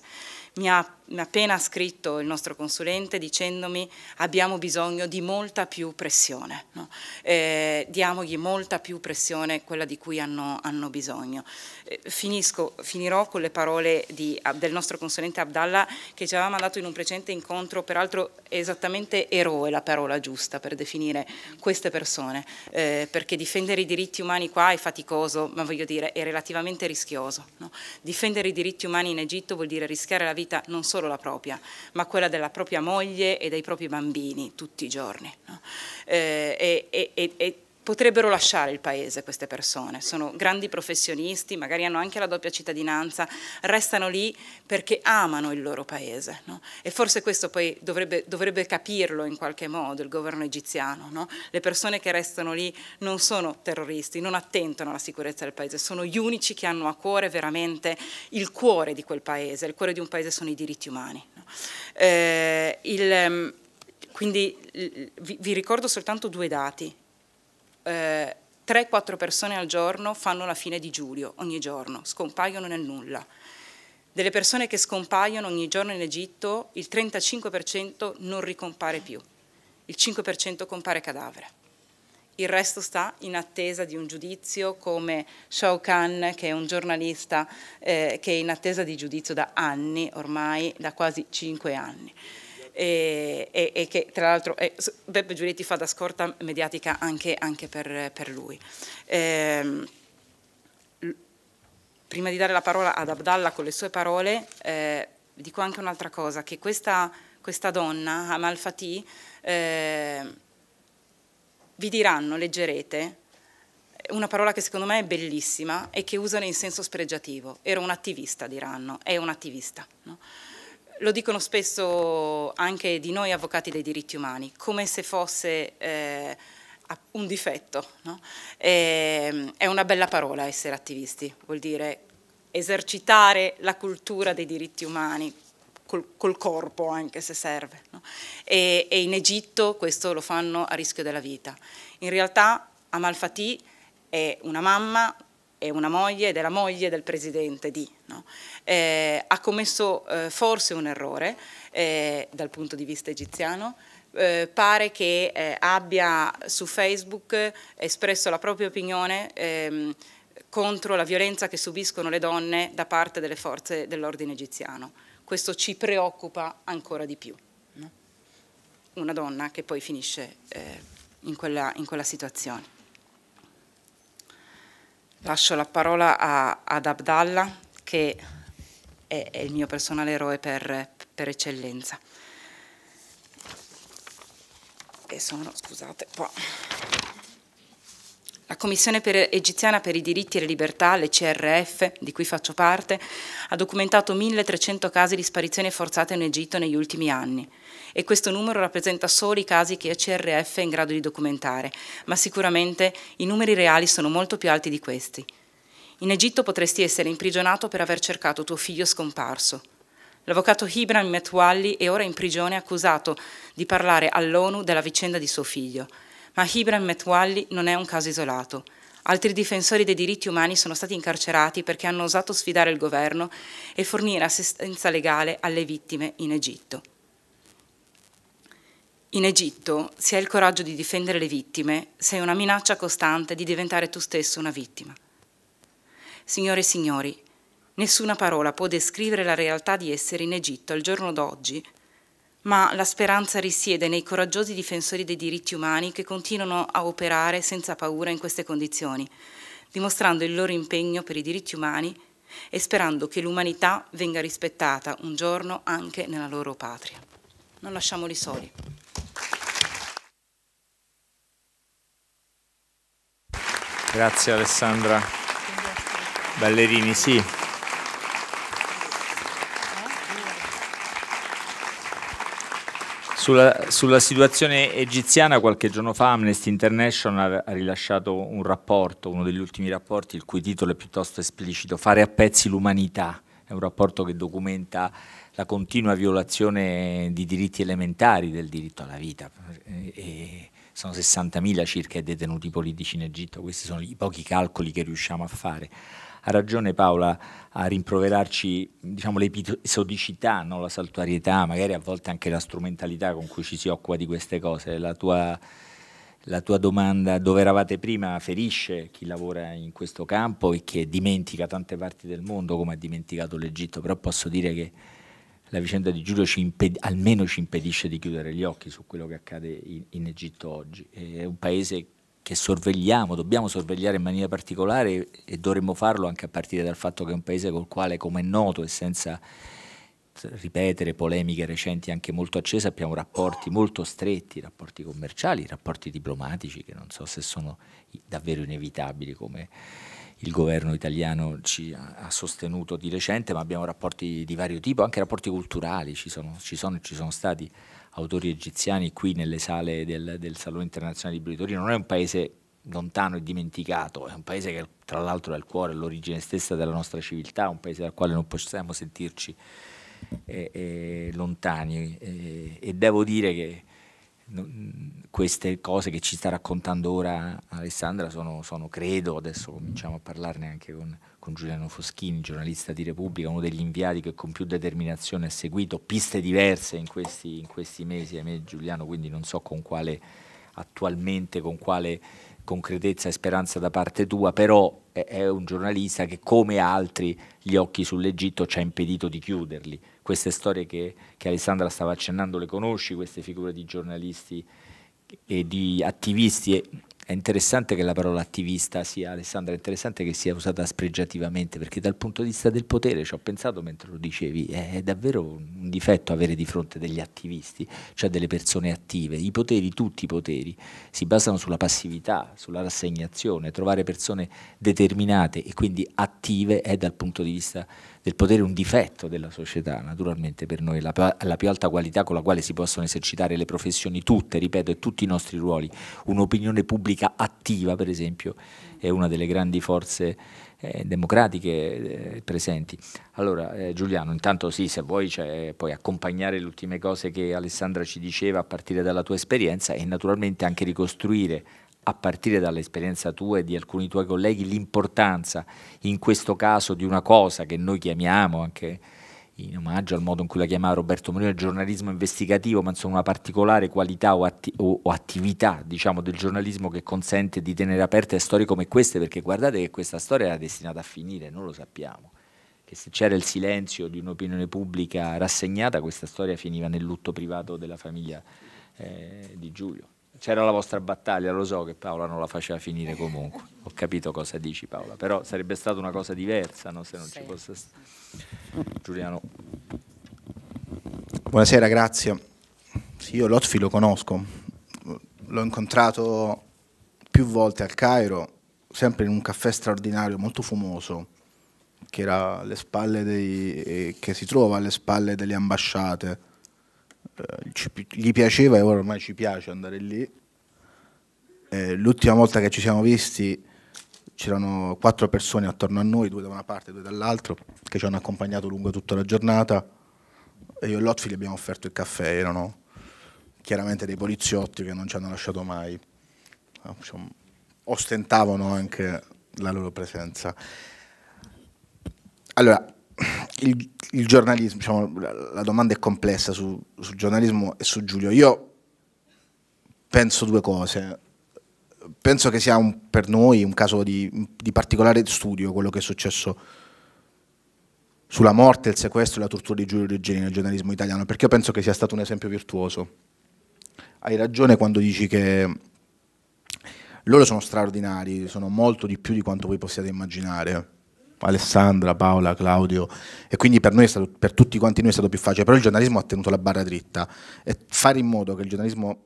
Mi ha appena scritto il nostro consulente dicendomi abbiamo bisogno di molta più pressione, no? eh, diamogli molta più pressione quella di cui hanno, hanno bisogno. Eh, finisco, finirò con le parole di, del nostro consulente Abdallah che ci aveva mandato in un precedente incontro, peraltro è esattamente eroe la parola giusta per definire queste persone, eh, perché difendere i diritti umani qua è faticoso, ma voglio dire è relativamente rischioso. No? Difendere i diritti umani in Egitto vuol dire rischiare la vita non solo solo la propria, ma quella della propria moglie e dei propri bambini tutti i giorni. No? Eh, e, e, e, potrebbero lasciare il paese queste persone, sono grandi professionisti, magari hanno anche la doppia cittadinanza, restano lì perché amano il loro paese no? e forse questo poi dovrebbe, dovrebbe, capirlo in qualche modo il governo egiziano, no? le persone che restano lì non sono terroristi, non attentano alla sicurezza del paese, sono gli unici che hanno a cuore veramente il cuore di quel paese, il cuore di un paese sono i diritti umani. No? Eh, il, ehm, quindi vi, vi ricordo soltanto due dati eh, 3-4 persone al giorno fanno la fine di Giulio, ogni giorno, scompaiono nel nulla. Delle persone che scompaiono ogni giorno in Egitto, il 35% non ricompare più, il 5% compare cadavere. Il resto sta in attesa di un giudizio come Shao Khan, che è un giornalista eh, che è in attesa di giudizio da anni, ormai da quasi cinque anni e, e, e che tra l'altro eh, Beppe Giulietti fa da scorta mediatica anche, anche per, per, lui. Eh, prima di dare la parola ad Abdallah con le sue parole, eh, dico anche un'altra cosa, che questa, questa donna, Amal Fatih, eh, vi diranno, leggerete, una parola che secondo me è bellissima e che usano in senso spregiativo. Era un attivista, diranno, è un attivista. No? Lo dicono spesso anche di noi avvocati dei diritti umani, come se fosse eh, un difetto. No? E, ehm, è una bella parola essere attivisti, vuol dire esercitare la cultura dei diritti umani col, col corpo anche se serve. No? E, e, in Egitto questo lo fanno a rischio della vita. In realtà Amalfati è una mamma è una moglie ed è la moglie del presidente di, no? eh, ha commesso eh, forse un errore eh, dal punto di vista egiziano, eh, pare che eh, abbia su Facebook eh, espresso la propria opinione ehm, contro la violenza che subiscono le donne da parte delle forze dell'ordine egiziano. Questo ci preoccupa ancora di più. No? Una donna che poi finisce eh, in, quella, in quella situazione. Lascio la parola a, ad Abdallah che è, è, il mio personale eroe per, per eccellenza. E sono, scusate, qua. La Commissione per egiziana per i diritti e le libertà, le CRF, di cui faccio parte, ha documentato 1300 casi di sparizioni forzate in Egitto negli ultimi anni e questo numero rappresenta solo i casi che CRF è in grado di documentare, ma sicuramente i numeri reali sono molto più alti di questi. In Egitto potresti essere imprigionato per aver cercato tuo figlio scomparso. L'avvocato Ibrahim Metwalli è ora in prigione accusato di parlare all'ONU della vicenda di suo figlio. Ma Ibrahim Metwalli non è un caso isolato. Altri difensori dei diritti umani sono stati incarcerati perché hanno osato sfidare il governo e fornire assistenza legale alle vittime in Egitto. In Egitto, se hai il coraggio di difendere le vittime, sei una minaccia costante di diventare tu stesso una vittima. Signore e signori, nessuna parola può descrivere la realtà di essere in Egitto al giorno d'oggi, ma la speranza risiede nei coraggiosi difensori dei diritti umani che continuano a operare senza paura in queste condizioni, dimostrando il loro impegno per i diritti umani e sperando che l'umanità venga rispettata un giorno anche nella loro patria. Non lasciamoli soli. Grazie Alessandra Ballerini, sì. Sulla, sulla, situazione egiziana qualche giorno fa Amnesty International ha rilasciato un rapporto, uno degli ultimi rapporti, il cui titolo è piuttosto esplicito, Fare a pezzi l'umanità. È un rapporto che documenta la continua violazione di diritti elementari del diritto alla vita. Eh, e, sono 60.000 circa i detenuti politici in Egitto, questi sono i pochi calcoli che riusciamo a fare. Ha ragione Paola a rimproverarci diciamo, l'episodicità, no? la saltuarietà, magari a volte anche la strumentalità con cui ci si occupa di queste cose. La tua, la tua domanda dove eravate prima ferisce chi lavora in questo campo e che dimentica tante parti del mondo come ha dimenticato l'Egitto, però posso dire che la vicenda di Giulio ci almeno ci impedisce di chiudere gli occhi su quello che accade in, in Egitto oggi. È un paese che sorvegliamo, dobbiamo sorvegliare in maniera particolare e dovremmo farlo anche a partire dal fatto che è un paese col quale, come è noto e senza ripetere polemiche recenti anche molto accese, abbiamo rapporti molto stretti, rapporti commerciali, rapporti diplomatici che non so se sono davvero inevitabili come il governo italiano ci ha sostenuto di recente, ma abbiamo rapporti di vario tipo, anche rapporti culturali, ci sono, ci sono, ci sono stati autori egiziani qui nelle sale del, del Salone Internazionale di Torino, non è un paese lontano e dimenticato, è un paese che tra l'altro è il cuore, l'origine stessa della nostra civiltà, un paese dal quale non possiamo sentirci eh, eh, lontani e, eh, e devo dire che queste cose che ci sta raccontando ora Alessandra sono, sono credo, adesso cominciamo a parlarne anche con, con, Giuliano Foschini, giornalista di Repubblica, uno degli inviati che con più determinazione ha seguito piste diverse in questi, in questi mesi, a me Giuliano, quindi non so con quale attualmente, con quale concretezza e speranza da parte tua, però è, è un giornalista che come altri gli occhi sull'Egitto ci ha impedito di chiuderli queste storie che, che Alessandra stava accennando le conosci, queste figure di giornalisti e di attivisti è interessante che la parola attivista sia, Alessandra, è interessante che sia usata spregiativamente perché dal punto di vista del potere, ci ho pensato mentre lo dicevi, è davvero un difetto avere di fronte degli attivisti, cioè delle persone attive. I poteri, tutti i poteri, si basano sulla passività, sulla rassegnazione. Trovare persone determinate e quindi attive è dal punto di vista del potere un difetto della società, naturalmente per noi, la, la più alta qualità con la quale si possono esercitare le professioni tutte, ripeto, e tutti i nostri ruoli. Un'opinione pubblica attiva, per esempio, è una delle grandi forze eh, democratiche eh, presenti. Allora eh, Giuliano, intanto sì, se vuoi cioè, puoi accompagnare le ultime cose che Alessandra ci diceva a partire dalla tua esperienza e naturalmente anche ricostruire a partire dall'esperienza tua e di alcuni tuoi colleghi, l'importanza in questo caso di una cosa che noi chiamiamo anche in omaggio al modo in cui la chiamava Roberto Morino, il giornalismo investigativo, ma insomma una particolare qualità o, atti o, o attività diciamo, del giornalismo che consente di tenere aperte storie come queste, perché guardate che questa storia era destinata a finire, non lo sappiamo, che se c'era il silenzio di un'opinione pubblica rassegnata, questa storia finiva nel lutto privato della famiglia eh, di Giulio c'era la vostra battaglia, lo so che Paola non la faceva finire comunque, ho capito cosa dici Paola, però sarebbe stata una cosa diversa no? se non sì. ci fosse stato. Giuliano. Buonasera, grazie. Sì, io Lotfi lo conosco, l'ho incontrato più volte al Cairo, sempre in un caffè straordinario, molto fumoso, che, dei, eh, che si trova alle spalle delle ambasciate eh, gli piaceva e ora ormai ci piace andare lì. Eh, l'ultima volta che ci siamo visti c'erano quattro persone attorno a noi, due da una parte e due dall'altra, che ci hanno accompagnato lungo tutta la giornata. E io e Lotfi gli abbiamo offerto il caffè, erano chiaramente dei poliziotti che non ci hanno lasciato mai. Ah, insomma, ostentavano anche la loro presenza. Allora, il, il giornalismo, diciamo, la, la, domanda è complessa sul giornalismo e su Giulio. Io penso due cose. Penso che sia un, per noi un caso di, di particolare studio quello che è successo sulla morte, il sequestro e la tortura di Giulio Reggini nel giornalismo italiano, perché io penso che sia stato un esempio virtuoso. Hai ragione quando dici che loro sono straordinari, sono molto di più di quanto voi possiate immaginare Alessandra, Paola, Claudio e quindi per, noi è stato, per tutti quanti noi è stato più facile, però il giornalismo ha tenuto la barra dritta e fare in modo che il giornalismo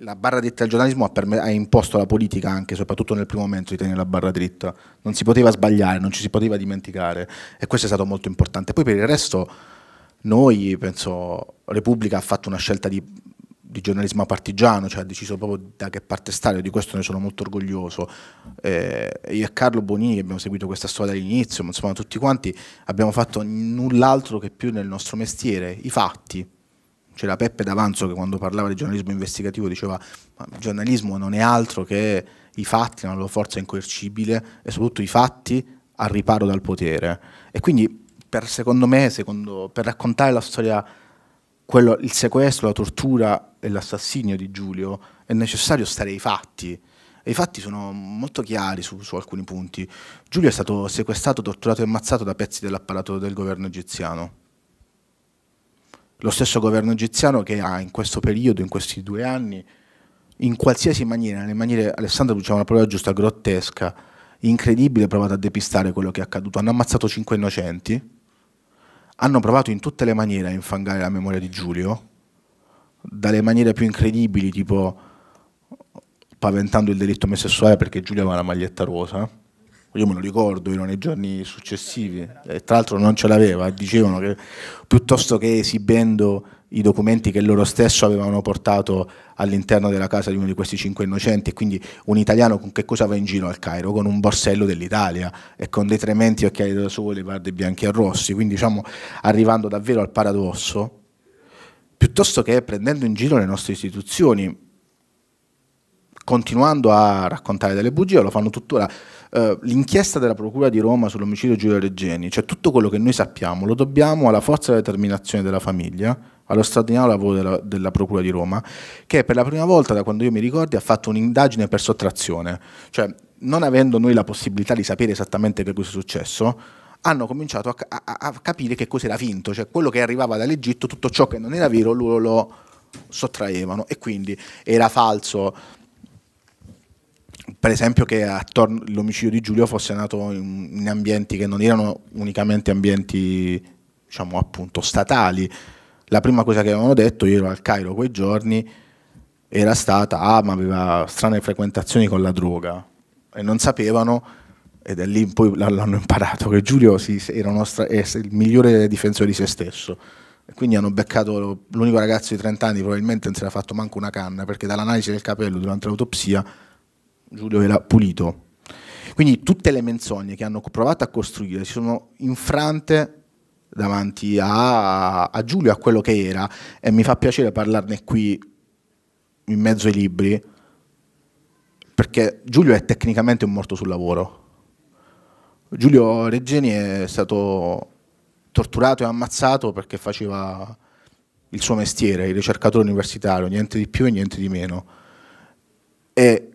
la barra dritta del giornalismo ha, ha, imposto alla politica anche, soprattutto nel primo momento, di tenere la barra dritta. Non si poteva sbagliare, non ci si poteva dimenticare e questo è stato molto importante. Poi per il resto noi, penso, Repubblica ha fatto una scelta di di giornalismo partigiano, cioè ha deciso proprio da che parte stare, di questo ne sono molto orgoglioso. Eh, io e Carlo Bonini abbiamo seguito questa storia dall'inizio, ma insomma tutti quanti abbiamo fatto null'altro che più nel nostro mestiere, i fatti. C'era Peppe D'Avanzo che quando parlava di giornalismo investigativo diceva ma il giornalismo non è altro che i fatti, la loro forza incoercibile e soprattutto i fatti al riparo dal potere. E quindi per, secondo me, secondo, per raccontare la storia quello, il sequestro, la tortura e l'assassinio di Giulio, è necessario stare ai fatti. E i fatti sono molto chiari su, su alcuni punti. Giulio è stato sequestrato, torturato e ammazzato da pezzi dell'apparato del governo egiziano lo stesso governo egiziano che ha in questo periodo, in questi due anni, in qualsiasi maniera, nelle maniere, Alessandro diceva diciamo, una parola giusta, grottesca, incredibile, provato a depistare quello che è accaduto. Hanno ammazzato cinque innocenti, hanno provato in tutte le maniere a infangare la memoria di Giulio, dalle maniere più incredibili, tipo paventando il delitto omosessuale perché Giulio aveva una maglietta rosa. Io me lo ricordo, ero nei giorni successivi, e tra l'altro non ce l'aveva, dicevano che piuttosto che esibendo i documenti che loro stesso avevano portato all'interno della casa di uno di questi cinque innocenti, quindi un italiano con che cosa va in giro al Cairo? Con un borsello dell'Italia e con dei trementi occhiali da sole, guardi bianchi e rossi, quindi diciamo arrivando davvero al paradosso, piuttosto che prendendo in giro le nostre istituzioni, continuando a raccontare delle bugie, lo fanno tuttora, Uh, l'inchiesta della Procura di Roma sull'omicidio Giulio Reggeni, cioè tutto quello che noi sappiamo lo dobbiamo alla forza e alla determinazione della famiglia allo straordinario lavoro della, della, Procura di Roma, che per la prima volta da quando io mi ricordo ha fatto un'indagine per sottrazione, cioè non avendo noi la possibilità di sapere esattamente che cosa è successo, hanno cominciato a, a, a capire che cos'era finto, cioè quello che arrivava dall'Egitto, tutto ciò che non era vero loro lo sottraevano e quindi era falso per esempio che attorno all'omicidio di Giulio fosse nato in, in ambienti che non erano unicamente ambienti diciamo appunto statali la prima cosa che avevano detto, io ero al Cairo quei giorni, era stata, ah ma aveva strane frequentazioni con la droga e non sapevano, ed è lì poi l'hanno imparato, che Giulio si, era nostra, è il migliore difensore di se stesso. quindi hanno beccato l'unico ragazzo di 30 anni, probabilmente non si era fatto manco una canna, perché dall'analisi del capello durante l'autopsia Giulio era pulito. Quindi tutte le menzogne che hanno provato a costruire si sono infrante davanti a, a Giulio, a quello che era, e mi fa piacere parlarne qui in mezzo ai libri, perché Giulio è tecnicamente un morto sul lavoro. Giulio Reggeni è stato torturato e ammazzato perché faceva il suo mestiere, il ricercatore universitario, niente di più e niente di meno. E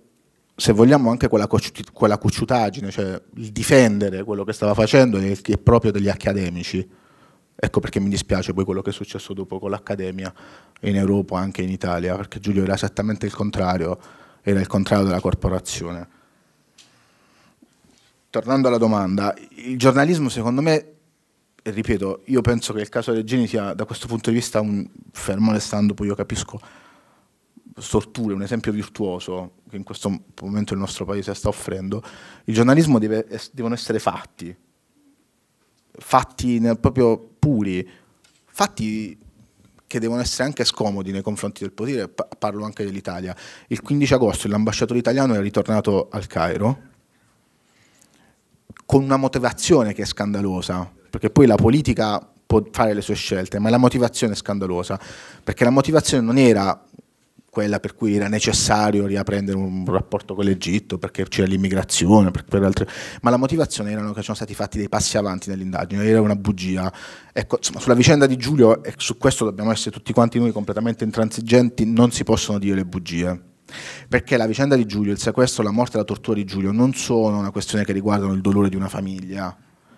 se vogliamo anche quella, quella cioè il difendere quello che stava facendo è proprio degli accademici. Ecco perché mi dispiace poi quello che è successo dopo con l'Accademia in Europa, anche in Italia, perché Giulio era esattamente il contrario, era il contrario della corporazione. Tornando alla domanda, il giornalismo secondo me e ripeto, io penso che il caso Reggini sia da questo punto di vista un fermo restando, poi io capisco storture, un esempio virtuoso che in questo momento il nostro paese sta offrendo. Il giornalismo deve, devono essere fatti, fatti nel proprio puri, fatti che devono essere anche scomodi nei confronti del potere, parlo anche dell'Italia. Il 15 agosto l'ambasciatore italiano è ritornato al Cairo con una motivazione che è scandalosa, perché poi la politica può fare le sue scelte, ma la motivazione è scandalosa, perché la motivazione non era quella per cui era necessario riaprendere un rapporto con l'Egitto perché c'era l'immigrazione, ma la motivazione erano che ci sono stati fatti dei passi avanti nell'indagine, era una bugia. Ecco, insomma, sulla vicenda di Giulio, e su questo dobbiamo essere tutti quanti noi completamente intransigenti, non si possono dire le bugie perché la vicenda di Giulio, il sequestro, la morte e la tortura di Giulio non sono una questione che riguardano il dolore di una famiglia,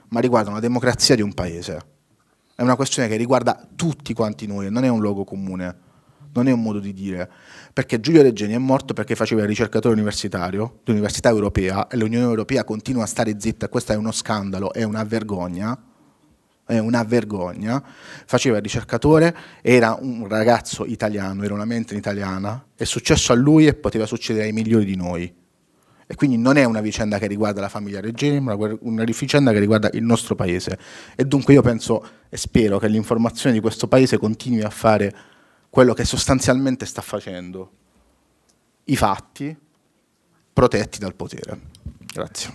ma riguardano la democrazia di un paese. È una questione che riguarda tutti quanti noi, non è un luogo comune non è un modo di dire, perché Giulio Regeni è morto perché faceva il ricercatore universitario di Università Europea e l'Unione Europea continua a stare zitta, questo è uno scandalo, è una vergogna, è una vergogna, faceva il ricercatore, era un ragazzo italiano, era una mente italiana, è successo a lui e poteva succedere ai migliori di noi. E quindi non è una vicenda che riguarda la famiglia Regeni, ma una vicenda che riguarda il nostro paese. E dunque io penso e spero che l'informazione di questo paese continui a fare quello che sostanzialmente sta facendo i fatti protetti dal potere. Grazie.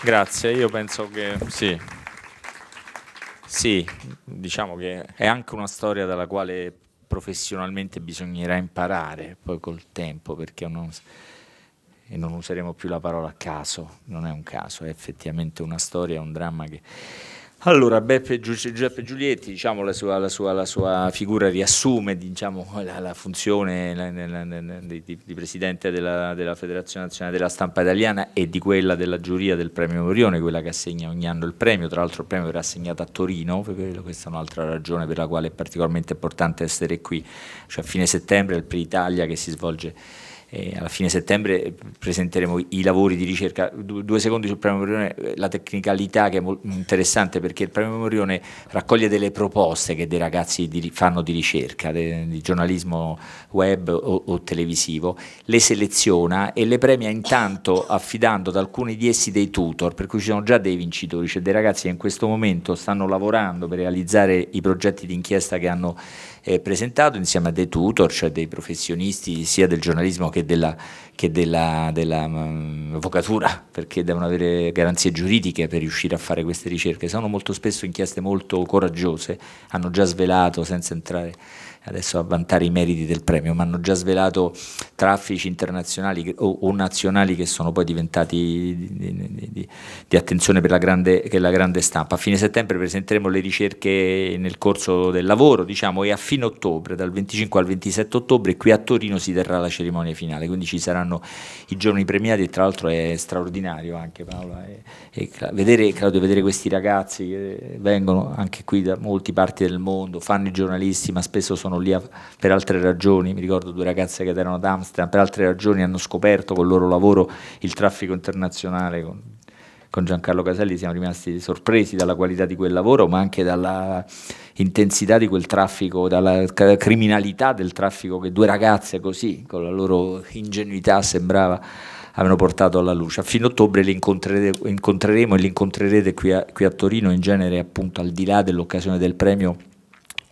Grazie, io penso che sì. sì. diciamo che è anche una storia dalla quale professionalmente bisognerà imparare poi col tempo, perché non, e non useremo più la parola caso, non è un caso, è effettivamente una storia, un dramma che... Allora, Beppe, Giuseppe Giulietti, diciamo, la, sua, la, sua, la sua figura riassume diciamo, la, la, funzione di, di, presidente della, della, Federazione Nazionale della Stampa Italiana e di quella della giuria del premio Morione, quella che assegna ogni anno il premio, tra l'altro il premio verrà assegnato a Torino, questa è un'altra ragione per la quale è particolarmente importante essere qui, cioè a fine settembre il Pre Italia che si svolge eh, alla fine settembre presenteremo i lavori di ricerca. due secondi sul premio Morione, eh, la tecnicalità che è interessante perché il premio Morione raccoglie delle proposte che dei ragazzi di fanno di ricerca, di giornalismo web o, o televisivo, le seleziona e le premia intanto affidando ad alcuni di essi dei tutor, per cui ci sono già dei vincitori, cioè dei ragazzi che in questo momento stanno lavorando per realizzare i progetti di inchiesta che hanno eh, presentato insieme a dei tutor, cioè dei professionisti sia del giornalismo che della, che della, della mh, mm, avvocatura, perché devono avere garanzie giuridiche per riuscire a fare queste ricerche. Sono molto spesso inchieste molto coraggiose, hanno già svelato senza entrare adesso a vantare i meriti del premio, ma hanno già svelato traffici internazionali o, o nazionali che sono poi diventati di, di, di, di attenzione per la grande, la grande, stampa. A fine settembre presenteremo le ricerche nel corso del lavoro diciamo, e a fine ottobre, dal 25 al 27 ottobre, qui a Torino si terrà la cerimonia finale, quindi ci saranno i giorni premiati e tra l'altro è straordinario anche Paola, e, e vedere, Claudio, vedere questi ragazzi che vengono anche qui da molte parti del mondo, fanno i giornalisti ma spesso sono andavano lì a, per altre ragioni, mi ricordo due ragazze che erano ad Amsterdam, per altre ragioni hanno scoperto col loro lavoro il traffico internazionale con, con Giancarlo Caselli siamo rimasti sorpresi dalla qualità di quel lavoro, ma anche dalla intensità di quel traffico, dalla criminalità del traffico che due ragazze così, con la loro ingenuità sembrava, avevano portato alla luce. A fine ottobre li incontreremo e li incontrerete qui a, qui a Torino, in genere appunto al di là dell'occasione del premio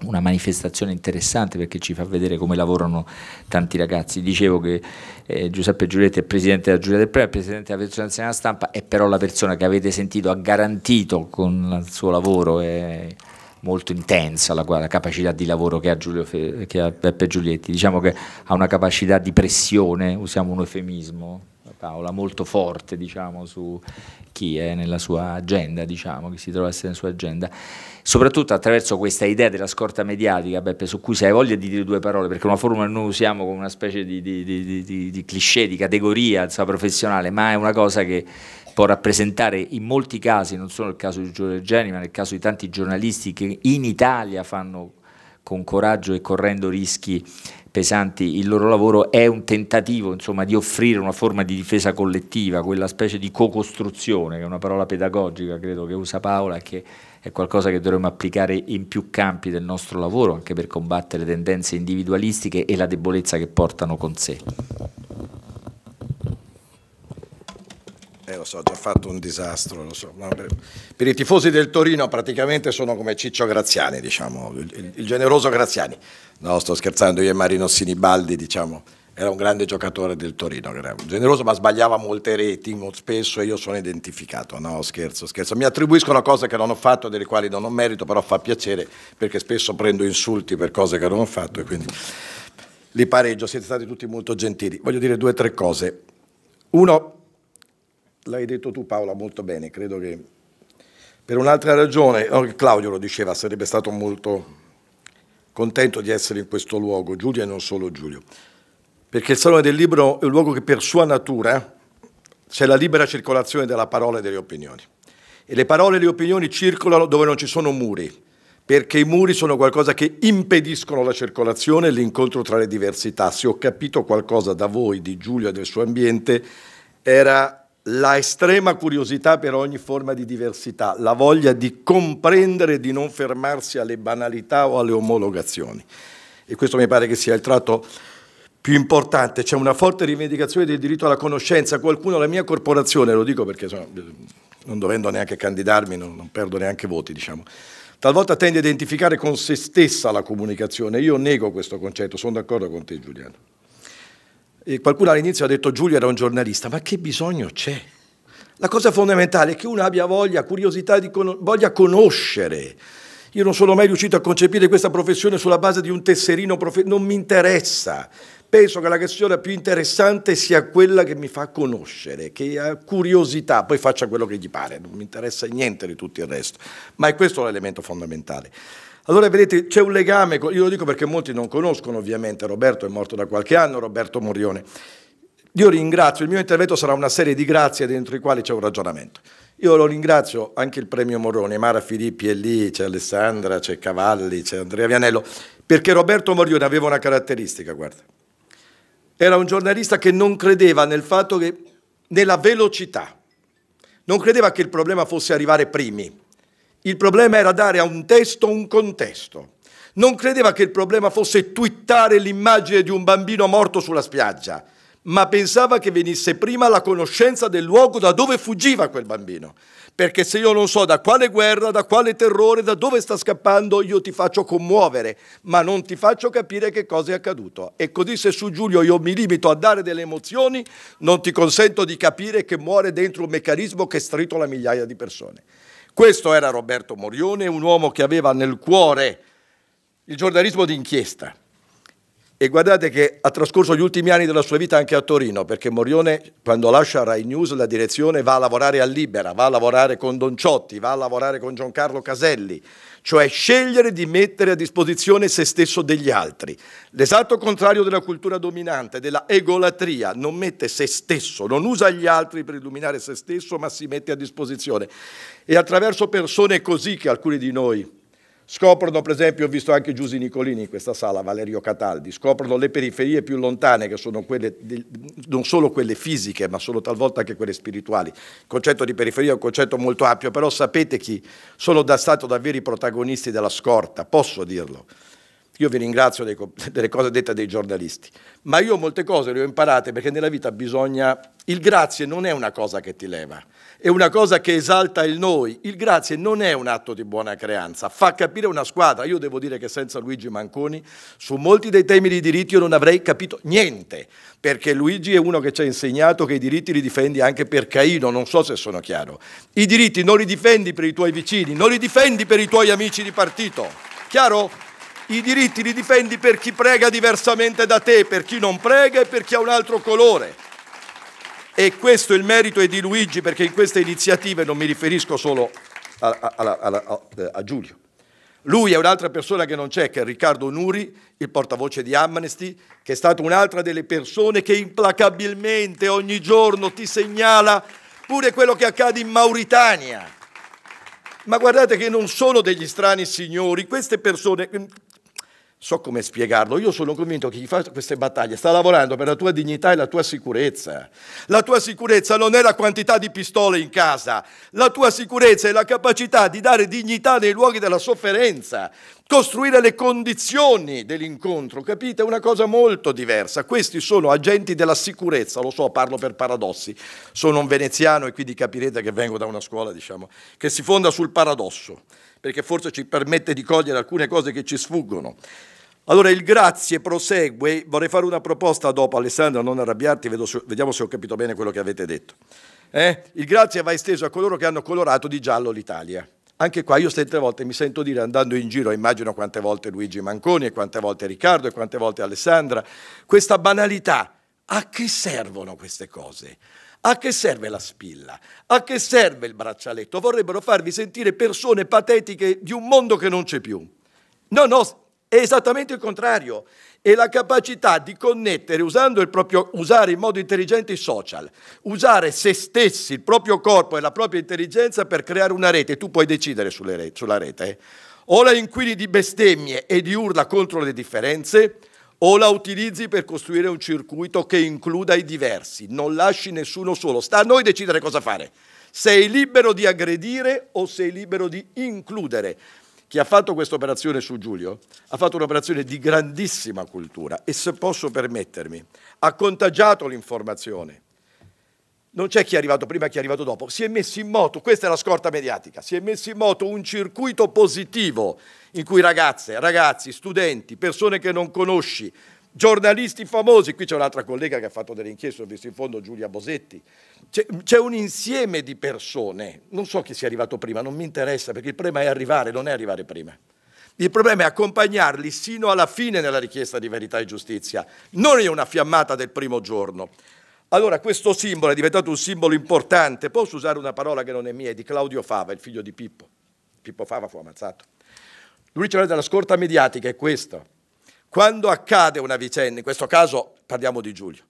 una manifestazione interessante perché ci fa vedere come lavorano tanti ragazzi. Dicevo che eh, Giuseppe Giulietti è presidente della Giulia del Pre, è presidente della Federazione della Stampa, è però la persona che avete sentito ha garantito con il suo lavoro. È molto intensa la, la, capacità di lavoro che ha, Giulio, che ha Beppe Giulietti, diciamo che ha una capacità di pressione, usiamo un eufemismo, quest'Aula molto forte diciamo, su chi è nella sua agenda, diciamo, chi si trova a essere nella sua agenda, soprattutto attraverso questa idea della scorta mediatica, Beppe, su cui se hai voglia di dire due parole, perché una formula noi usiamo come una specie di, di, di, di cliché, di categoria insomma, professionale, ma è una cosa che può rappresentare in molti casi, non solo nel caso di Giulio Geni, ma nel caso di tanti giornalisti che in Italia fanno con coraggio e correndo rischi pesanti il loro lavoro, è un tentativo insomma, di offrire una forma di difesa collettiva, quella specie di co-costruzione, che è una parola pedagogica credo che usa Paola, che è qualcosa che dovremmo applicare in più campi del nostro lavoro, anche per combattere tendenze individualistiche e la debolezza che portano con sé. Eh, lo so, ho già fatto un disastro, lo so. Per, per, i tifosi del Torino praticamente sono come Ciccio Graziani, diciamo, il, il generoso Graziani. No, sto scherzando, io e Marino Sinibaldi, diciamo, era un grande giocatore del Torino, era generoso ma sbagliava molte reti, spesso e io sono identificato, no scherzo, scherzo, mi attribuiscono cose che non ho fatto, delle quali non ho merito, però fa piacere perché spesso prendo insulti per cose che non ho fatto e quindi li pareggio, siete stati tutti molto gentili. Voglio dire due o tre cose. Uno, l'hai detto tu Paola molto bene, credo che per un'altra ragione, Claudio lo diceva, sarebbe stato molto contento di essere in questo luogo, Giulia e non solo Giulio, perché il Salone del Libro è un luogo che per sua natura eh, c'è la libera circolazione della parola e delle opinioni. E le parole e le opinioni circolano dove non ci sono muri, perché i muri sono qualcosa che impediscono la circolazione e l'incontro tra le diversità. Se ho capito qualcosa da voi, di Giulia e del suo ambiente, era la estrema curiosità per ogni forma di diversità, la voglia di comprendere e di non fermarsi alle banalità o alle omologazioni. E questo mi pare che sia il tratto più importante. C'è una forte rivendicazione del diritto alla conoscenza. Qualcuno, la mia corporazione, lo dico perché non dovendo neanche candidarmi, non, non perdo neanche voti, diciamo. Talvolta tende a identificare con se stessa la comunicazione. Io nego questo concetto, sono d'accordo con te Giuliano. E qualcuno all'inizio ha detto Giulio era un giornalista, ma che bisogno c'è? La cosa fondamentale è che uno abbia voglia, curiosità, con voglia conoscere. Io non sono mai riuscito a concepire questa professione sulla base di un tesserino, non mi interessa. Penso che la questione più interessante sia quella che mi fa conoscere, che ha curiosità, poi faccia quello che gli pare, non mi interessa niente di tutto il resto, ma è questo l'elemento fondamentale. Allora vedete c'è un legame, io lo dico perché molti non conoscono ovviamente, Roberto è morto da qualche anno, Roberto Morione. Io ringrazio, il mio intervento sarà una serie di grazie dentro i quali c'è un ragionamento. Io lo ringrazio anche il premio Morrone, Mara Filippi è lì, c'è Alessandra, c'è Cavalli, c'è Andrea Vianello, perché Roberto Morione aveva una caratteristica, guarda. Era un giornalista che non credeva nel fatto che, nella velocità, non credeva che il problema fosse arrivare primi, il problema era dare a un testo un contesto. Non credeva che il problema fosse twittare l'immagine di un bambino morto sulla spiaggia, ma pensava che venisse prima la conoscenza del luogo da dove fuggiva quel bambino. Perché se io non so da quale guerra, da quale terrore, da dove sta scappando, io ti faccio commuovere, ma non ti faccio capire che cosa è accaduto. E così se su Giulio io mi limito a dare delle emozioni, non ti consento di capire che muore dentro un meccanismo che stritola migliaia di persone. Questo era Roberto Morione, un uomo che aveva nel cuore il giornalismo d'inchiesta e guardate che ha trascorso gli ultimi anni della sua vita anche a Torino, perché Morione quando lascia Rai News la direzione va a lavorare a Libera, va a lavorare con Don Ciotti, va a lavorare con Giancarlo Caselli, cioè scegliere di mettere a disposizione se stesso degli altri. L'esatto contrario della cultura dominante, della egolatria, non mette se stesso, non usa gli altri per illuminare se stesso, ma si mette a disposizione. E attraverso persone così che alcuni di noi Scoprono, per esempio, ho visto anche Giusi Nicolini in questa sala, Valerio Cataldi, scoprono le periferie più lontane, che sono quelle, non solo quelle fisiche, ma sono talvolta anche quelle spirituali. Il concetto di periferia è un concetto molto ampio, però sapete chi sono da stato davvero i protagonisti della scorta, posso dirlo. Io vi ringrazio dei, delle cose dette dai giornalisti, ma io molte cose le ho imparate perché nella vita bisogna... Il grazie non è una cosa che ti leva, è una cosa che esalta il noi. Il grazie non è un atto di buona creanza, fa capire una squadra. Io devo dire che senza Luigi Manconi su molti dei temi di diritti io non avrei capito niente, perché Luigi è uno che ci ha insegnato che i diritti li difendi anche per Caino, non so se sono chiaro. I diritti non li difendi per i tuoi vicini, non li difendi per i tuoi amici di partito. Chiaro? I diritti li difendi per chi prega diversamente da te, per chi non prega e per chi ha un altro colore. E questo il merito è di Luigi, perché in queste iniziative non mi riferisco solo a, a, a, a Giulio. Lui è un'altra persona che non c'è, che è Riccardo Nuri, il portavoce di Amnesty, che è stato un'altra delle persone che implacabilmente ogni giorno ti segnala pure quello che accade in Mauritania. Ma guardate che non sono degli strani signori, queste persone, so come spiegarlo, io sono convinto che chi fa queste battaglie sta lavorando per la tua dignità e la tua sicurezza. La tua sicurezza non è la quantità di pistole in casa, la tua sicurezza è la capacità di dare dignità nei luoghi della sofferenza, costruire le condizioni dell'incontro, capite? È una cosa molto diversa. Questi sono agenti della sicurezza, lo so, parlo per paradossi. Sono un veneziano e quindi capirete che vengo da una scuola, diciamo, che si fonda sul paradosso, perché forse ci permette di cogliere alcune cose che ci sfuggono. Allora il grazie prosegue, vorrei fare una proposta dopo Alessandro, non arrabbiarti, vedo, vediamo se ho capito bene quello che avete detto. Eh? Il grazie va esteso a coloro che hanno colorato di giallo l'Italia. Anche qua io tante volte mi sento dire andando in giro, immagino quante volte Luigi Manconi e quante volte Riccardo e quante volte Alessandra, questa banalità, a che servono queste cose? A che serve la spilla? A che serve il braccialetto? Vorrebbero farvi sentire persone patetiche di un mondo che non c'è più. No, no, è esattamente il contrario, è la capacità di connettere, proprio, usare in modo intelligente i social, usare se stessi, il proprio corpo e la propria intelligenza per creare una rete, tu puoi decidere re, sulla rete, eh? o la inquini di bestemmie e di urla contro le differenze, o la utilizzi per costruire un circuito che includa i diversi, non lasci nessuno solo, sta a noi decidere cosa fare. Sei libero di aggredire o sei libero di includere, chi ha fatto questa operazione su Giulio ha fatto un'operazione di grandissima cultura e se posso permettermi, ha contagiato l'informazione. Non c'è chi è arrivato prima e chi è arrivato dopo, si è messo in moto, questa è la scorta mediatica, si è messo in moto un circuito positivo in cui ragazze, ragazzi, studenti, persone che non conosci, giornalisti famosi, qui c'è un'altra collega che ha fatto delle inchieste, ho visto in fondo Giulia Bosetti, c'è, un insieme di persone, non so chi sia arrivato prima, non mi interessa perché il problema è arrivare, non è arrivare prima. Il problema è accompagnarli sino alla fine nella richiesta di verità e giustizia, non è una fiammata del primo giorno. Allora questo simbolo è diventato un simbolo importante, posso usare una parola che non è mia, è di Claudio Fava, il figlio di Pippo. Pippo Fava fu ammazzato. Lui diceva della scorta mediatica è questo, quando accade una vicenda, in questo caso parliamo di Giulio,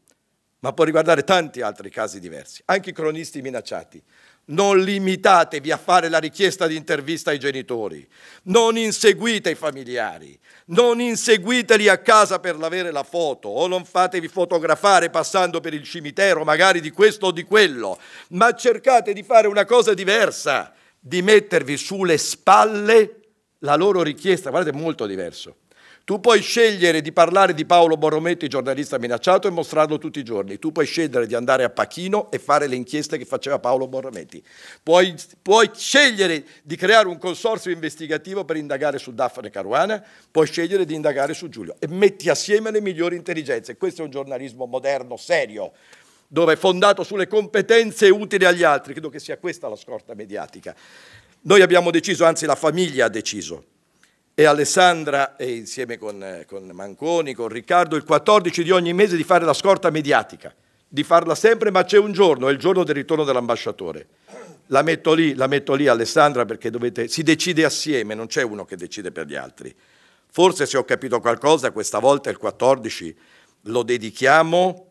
ma può riguardare tanti altri casi diversi, anche i cronisti minacciati. Non limitatevi a fare la richiesta di intervista ai genitori, non inseguite i familiari, non inseguiteli a casa per avere la foto o non fatevi fotografare passando per il cimitero magari di questo o di quello, ma cercate di fare una cosa diversa, di mettervi sulle spalle la loro richiesta, guardate è molto diverso, tu puoi scegliere di parlare di Paolo Borrometti, giornalista minacciato, e mostrarlo tutti i giorni. Tu puoi scegliere di andare a Pachino e fare le inchieste che faceva Paolo Borrometti. Puoi, puoi scegliere di creare un consorzio investigativo per indagare su Daphne Caruana, puoi scegliere di indagare su Giulio. E metti assieme le migliori intelligenze. Questo è un giornalismo moderno, serio dove è fondato sulle competenze utili agli altri, credo che sia questa la scorta mediatica. Noi abbiamo deciso, anzi la famiglia ha deciso, e Alessandra, e insieme con, eh, con Manconi, con Riccardo, il 14 di ogni mese di fare la scorta mediatica, di farla sempre, ma c'è un giorno, è il giorno del ritorno dell'ambasciatore. La metto lì, la metto lì Alessandra perché dovete, si decide assieme, non c'è uno che decide per gli altri. Forse se ho capito qualcosa, questa volta il 14 lo dedichiamo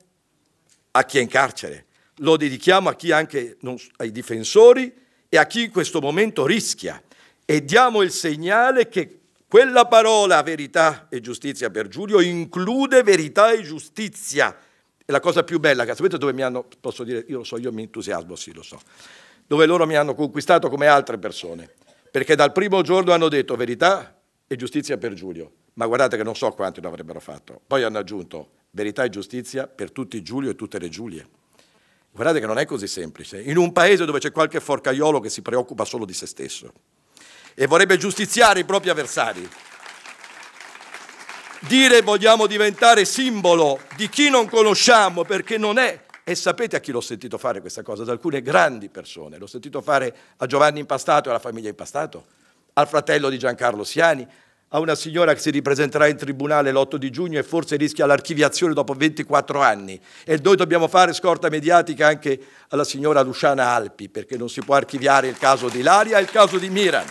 a chi è in carcere, lo dedichiamo a chi anche non, ai difensori e a chi in questo momento rischia e diamo il segnale che quella parola verità e giustizia per Giulio include verità e giustizia. È la cosa più bella, che sapete dove mi hanno, posso dire, io lo so, io mi entusiasmo, sì lo so, dove loro mi hanno conquistato come altre persone, perché dal primo giorno hanno detto verità e giustizia per Giulio, ma guardate che non so quanti lo avrebbero fatto. Poi hanno aggiunto verità e giustizia per tutti Giulio e tutte le Giulie. Guardate che non è così semplice. In un paese dove c'è qualche forcaiolo che si preoccupa solo di se stesso, e vorrebbe giustiziare i propri avversari. Dire vogliamo diventare simbolo di chi non conosciamo perché non è, e sapete a chi l'ho sentito fare questa cosa? da alcune grandi persone, l'ho sentito fare a Giovanni Impastato e alla famiglia Impastato, al fratello di Giancarlo Siani, a una signora che si ripresenterà in tribunale l'8 di giugno e forse rischia l'archiviazione dopo 24 anni. E noi dobbiamo fare scorta mediatica anche alla signora Luciana Alpi, perché non si può archiviare il caso di Laria e il caso di Miran.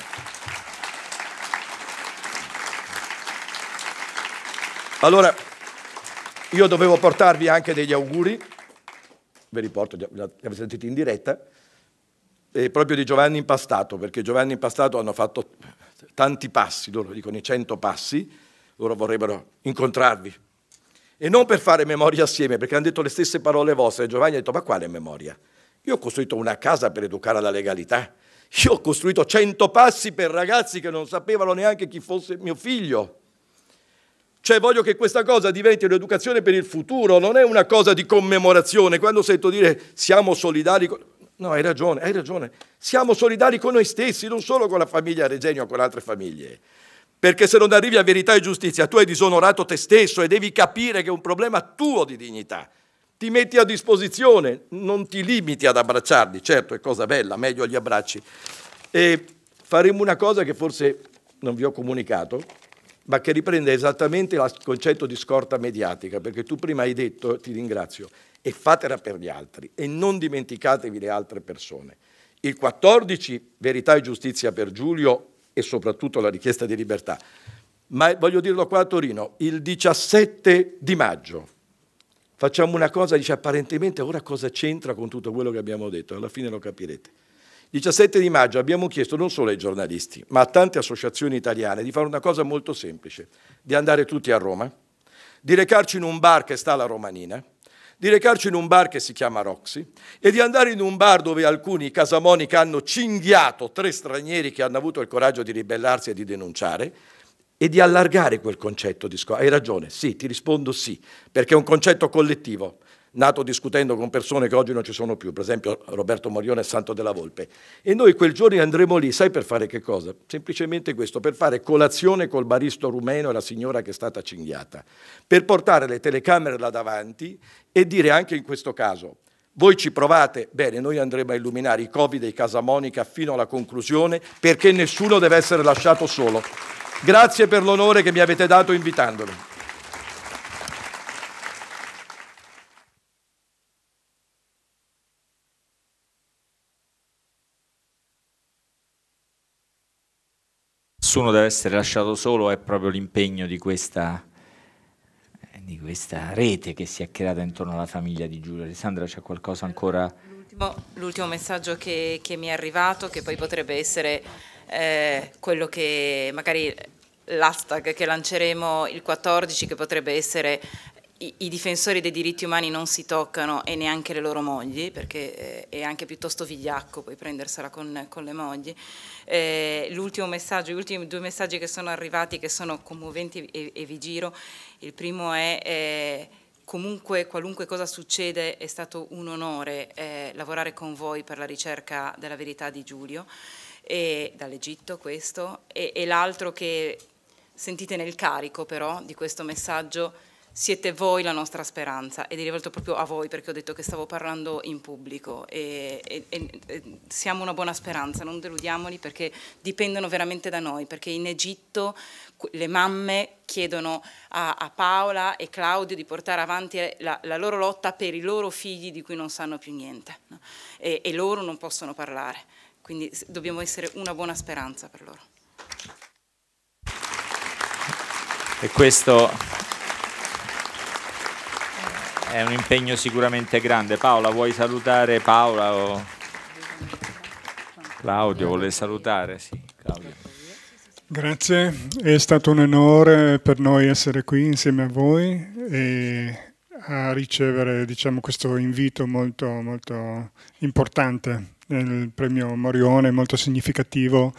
Allora, io dovevo portarvi anche degli auguri, ve li porto, li avete sentiti in diretta, proprio di Giovanni Impastato, perché Giovanni Impastato hanno fatto tanti passi, loro dicono i cento passi, loro vorrebbero incontrarvi. E non per fare memoria assieme, perché hanno detto le stesse parole vostre. Giovanni ha detto, ma quale memoria? Io ho costruito una casa per educare alla legalità. Io ho costruito cento passi per ragazzi che non sapevano neanche chi fosse mio figlio. Cioè voglio che questa cosa diventi un'educazione per il futuro, non è una cosa di commemorazione. Quando sento dire siamo solidari No, hai ragione, hai ragione. Siamo solidari con noi stessi, non solo con la famiglia Regenio o con altre famiglie. Perché se non arrivi a verità e giustizia, tu hai disonorato te stesso e devi capire che è un problema tuo di dignità. Ti metti a disposizione, non ti limiti ad abbracciarli, certo è cosa bella, meglio gli abbracci. E faremo una cosa che forse non vi ho comunicato, ma che riprende esattamente il concetto di scorta mediatica, perché tu prima hai detto, ti ringrazio, e fatela per gli altri e non dimenticatevi le altre persone. Il 14, verità e giustizia per Giulio e soprattutto la richiesta di libertà. Ma voglio dirlo qua a Torino, il 17 di maggio facciamo una cosa, dice apparentemente ora cosa c'entra con tutto quello che abbiamo detto, alla fine lo capirete. Il 17 di maggio abbiamo chiesto non solo ai giornalisti, ma a tante associazioni italiane di fare una cosa molto semplice, di andare tutti a Roma, di recarci in un bar che sta alla Romanina, di recarci in un bar che si chiama Roxy e di andare in un bar dove alcuni casamonica hanno cinghiato tre stranieri che hanno avuto il coraggio di ribellarsi e di denunciare e di allargare quel concetto di scuola. Hai ragione, sì, ti rispondo sì, perché è un concetto collettivo nato discutendo con persone che oggi non ci sono più, per esempio Roberto Morione e Santo della Volpe. E noi quel giorno andremo lì, sai per fare che cosa? Semplicemente questo, per fare colazione col barista rumeno e la signora che è stata cinghiata, per portare le telecamere là davanti e dire anche in questo caso, voi ci provate, bene, noi andremo a illuminare i covi dei Casa Monica fino alla conclusione perché nessuno deve essere lasciato solo. Grazie per l'onore che mi avete dato invitandomi. nessuno deve essere lasciato solo è proprio l'impegno di questa, di questa rete che si è creata intorno alla famiglia di Giulio. Alessandra c'è qualcosa ancora? L'ultimo, messaggio che, che, mi è arrivato, che poi potrebbe essere eh, quello che magari l'hashtag che lanceremo il 14, che potrebbe essere i, difensori dei diritti umani non si toccano e neanche le loro mogli, perché eh, è anche piuttosto vigliacco poi prendersela con, con le mogli. Eh, l'ultimo messaggio, gli ultimi due messaggi che sono arrivati, che sono commoventi e, e vi giro, il primo è... Eh, comunque qualunque cosa succede è stato un onore eh, lavorare con voi per la ricerca della verità di Giulio, e, dall'Egitto questo, e, e l'altro che sentite nel carico però di questo messaggio siete voi la nostra speranza ed è rivolto proprio a voi perché ho detto che stavo parlando in pubblico e, e, e, siamo una buona speranza, non deludiamoli perché dipendono veramente da noi, perché in Egitto le mamme chiedono a, a Paola e Claudio di portare avanti la, la, loro lotta per i loro figli di cui non sanno più niente no? e, e loro non possono parlare, quindi dobbiamo essere una buona speranza per loro. E questo è un impegno sicuramente grande. Paola, vuoi salutare Paola o Claudio? Vuole salutare? Sì, Claudio. Grazie, è stato un onore per noi essere qui insieme a voi e a ricevere diciamo, questo invito molto, molto importante. nel premio Morione molto significativo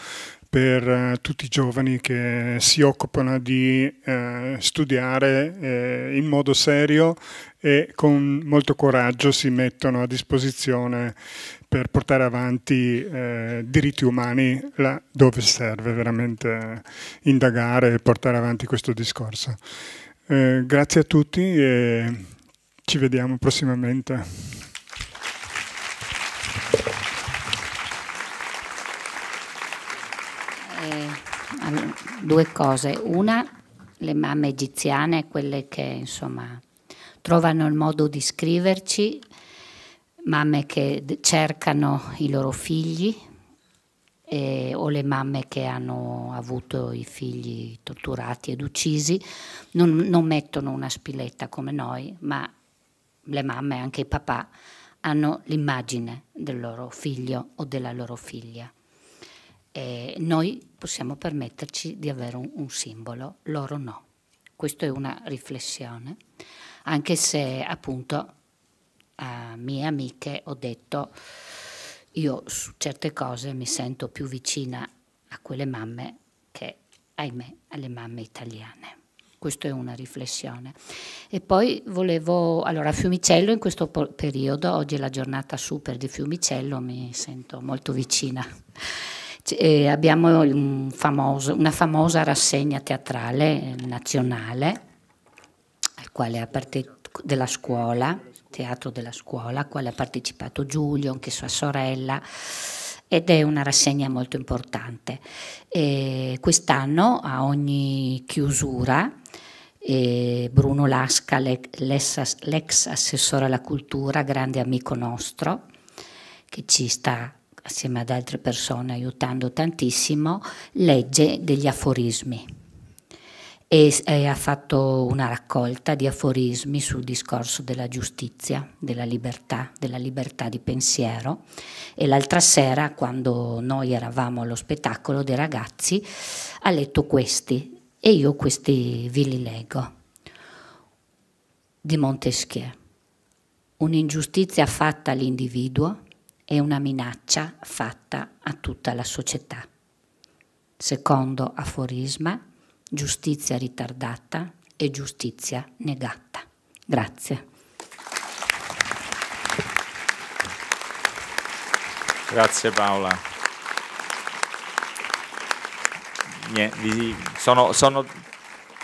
per eh, tutti i giovani che si occupano di eh, studiare eh, in modo serio e con molto coraggio si mettono a disposizione per portare avanti eh, diritti umani là dove serve veramente indagare e portare avanti questo discorso. Eh, grazie a tutti e ci vediamo prossimamente. eh, due cose. Una, le mamme egiziane, quelle che insomma trovano il modo di scriverci, mamme che cercano i loro figli eh, o le mamme che hanno avuto i figli torturati ed uccisi, non, non mettono una spiletta come noi, ma le mamme anche i papà hanno l'immagine del loro figlio o della loro figlia e noi possiamo permetterci di avere un, un simbolo, loro no. Questa è una riflessione, anche se appunto a mie amiche ho detto io su certe cose mi sento più vicina a quelle mamme che, ahimè, alle mamme italiane. Questa è una riflessione. E poi volevo, allora a Fiumicello in questo periodo, oggi è la giornata super di Fiumicello, mi sento molto vicina eh, abbiamo un famoso, una famosa rassegna teatrale eh, nazionale della scuola, teatro della scuola, a quale ha partecipato Giulio, anche sua sorella ed è una rassegna molto importante. quest'anno a ogni chiusura eh, Bruno Lasca, l'ex assessore alla cultura, grande amico nostro, che ci sta assieme ad altre persone aiutando tantissimo, legge degli aforismi e, e ha fatto una raccolta di aforismi sul discorso della giustizia, della libertà, della libertà di pensiero e l'altra sera quando noi eravamo allo spettacolo dei ragazzi ha letto questi e io questi vi li leggo. Di Montesquieu. Un'ingiustizia fatta all'individuo è una minaccia fatta a tutta la società. Secondo aforisma, giustizia ritardata e giustizia negata. Grazie. Grazie Paola. Sono, sono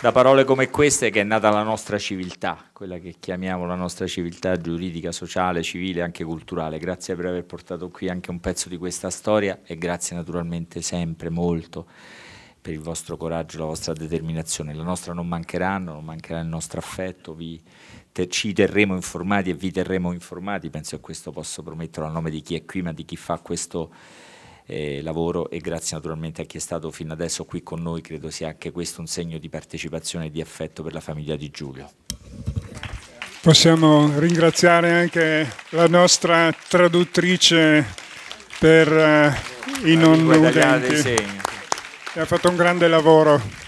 da parole come queste che è nata la nostra civiltà, quella che chiamiamo la nostra civiltà giuridica, sociale, civile e anche culturale. Grazie per aver portato qui anche un pezzo di questa storia e grazie naturalmente sempre molto per il vostro coraggio, la vostra determinazione. La nostra non mancheranno, non mancherà il nostro affetto, vi, te, ci terremo informati e vi terremo informati, penso che questo posso prometterlo a nome di chi è qui, ma di chi fa questo eh, lavoro e grazie naturalmente a chi è stato fino adesso qui con noi, credo sia anche questo un segno di partecipazione e di affetto per la famiglia di Giulio. Possiamo ringraziare anche la nostra traduttrice per eh, i non udenti. ha fatto un grande lavoro.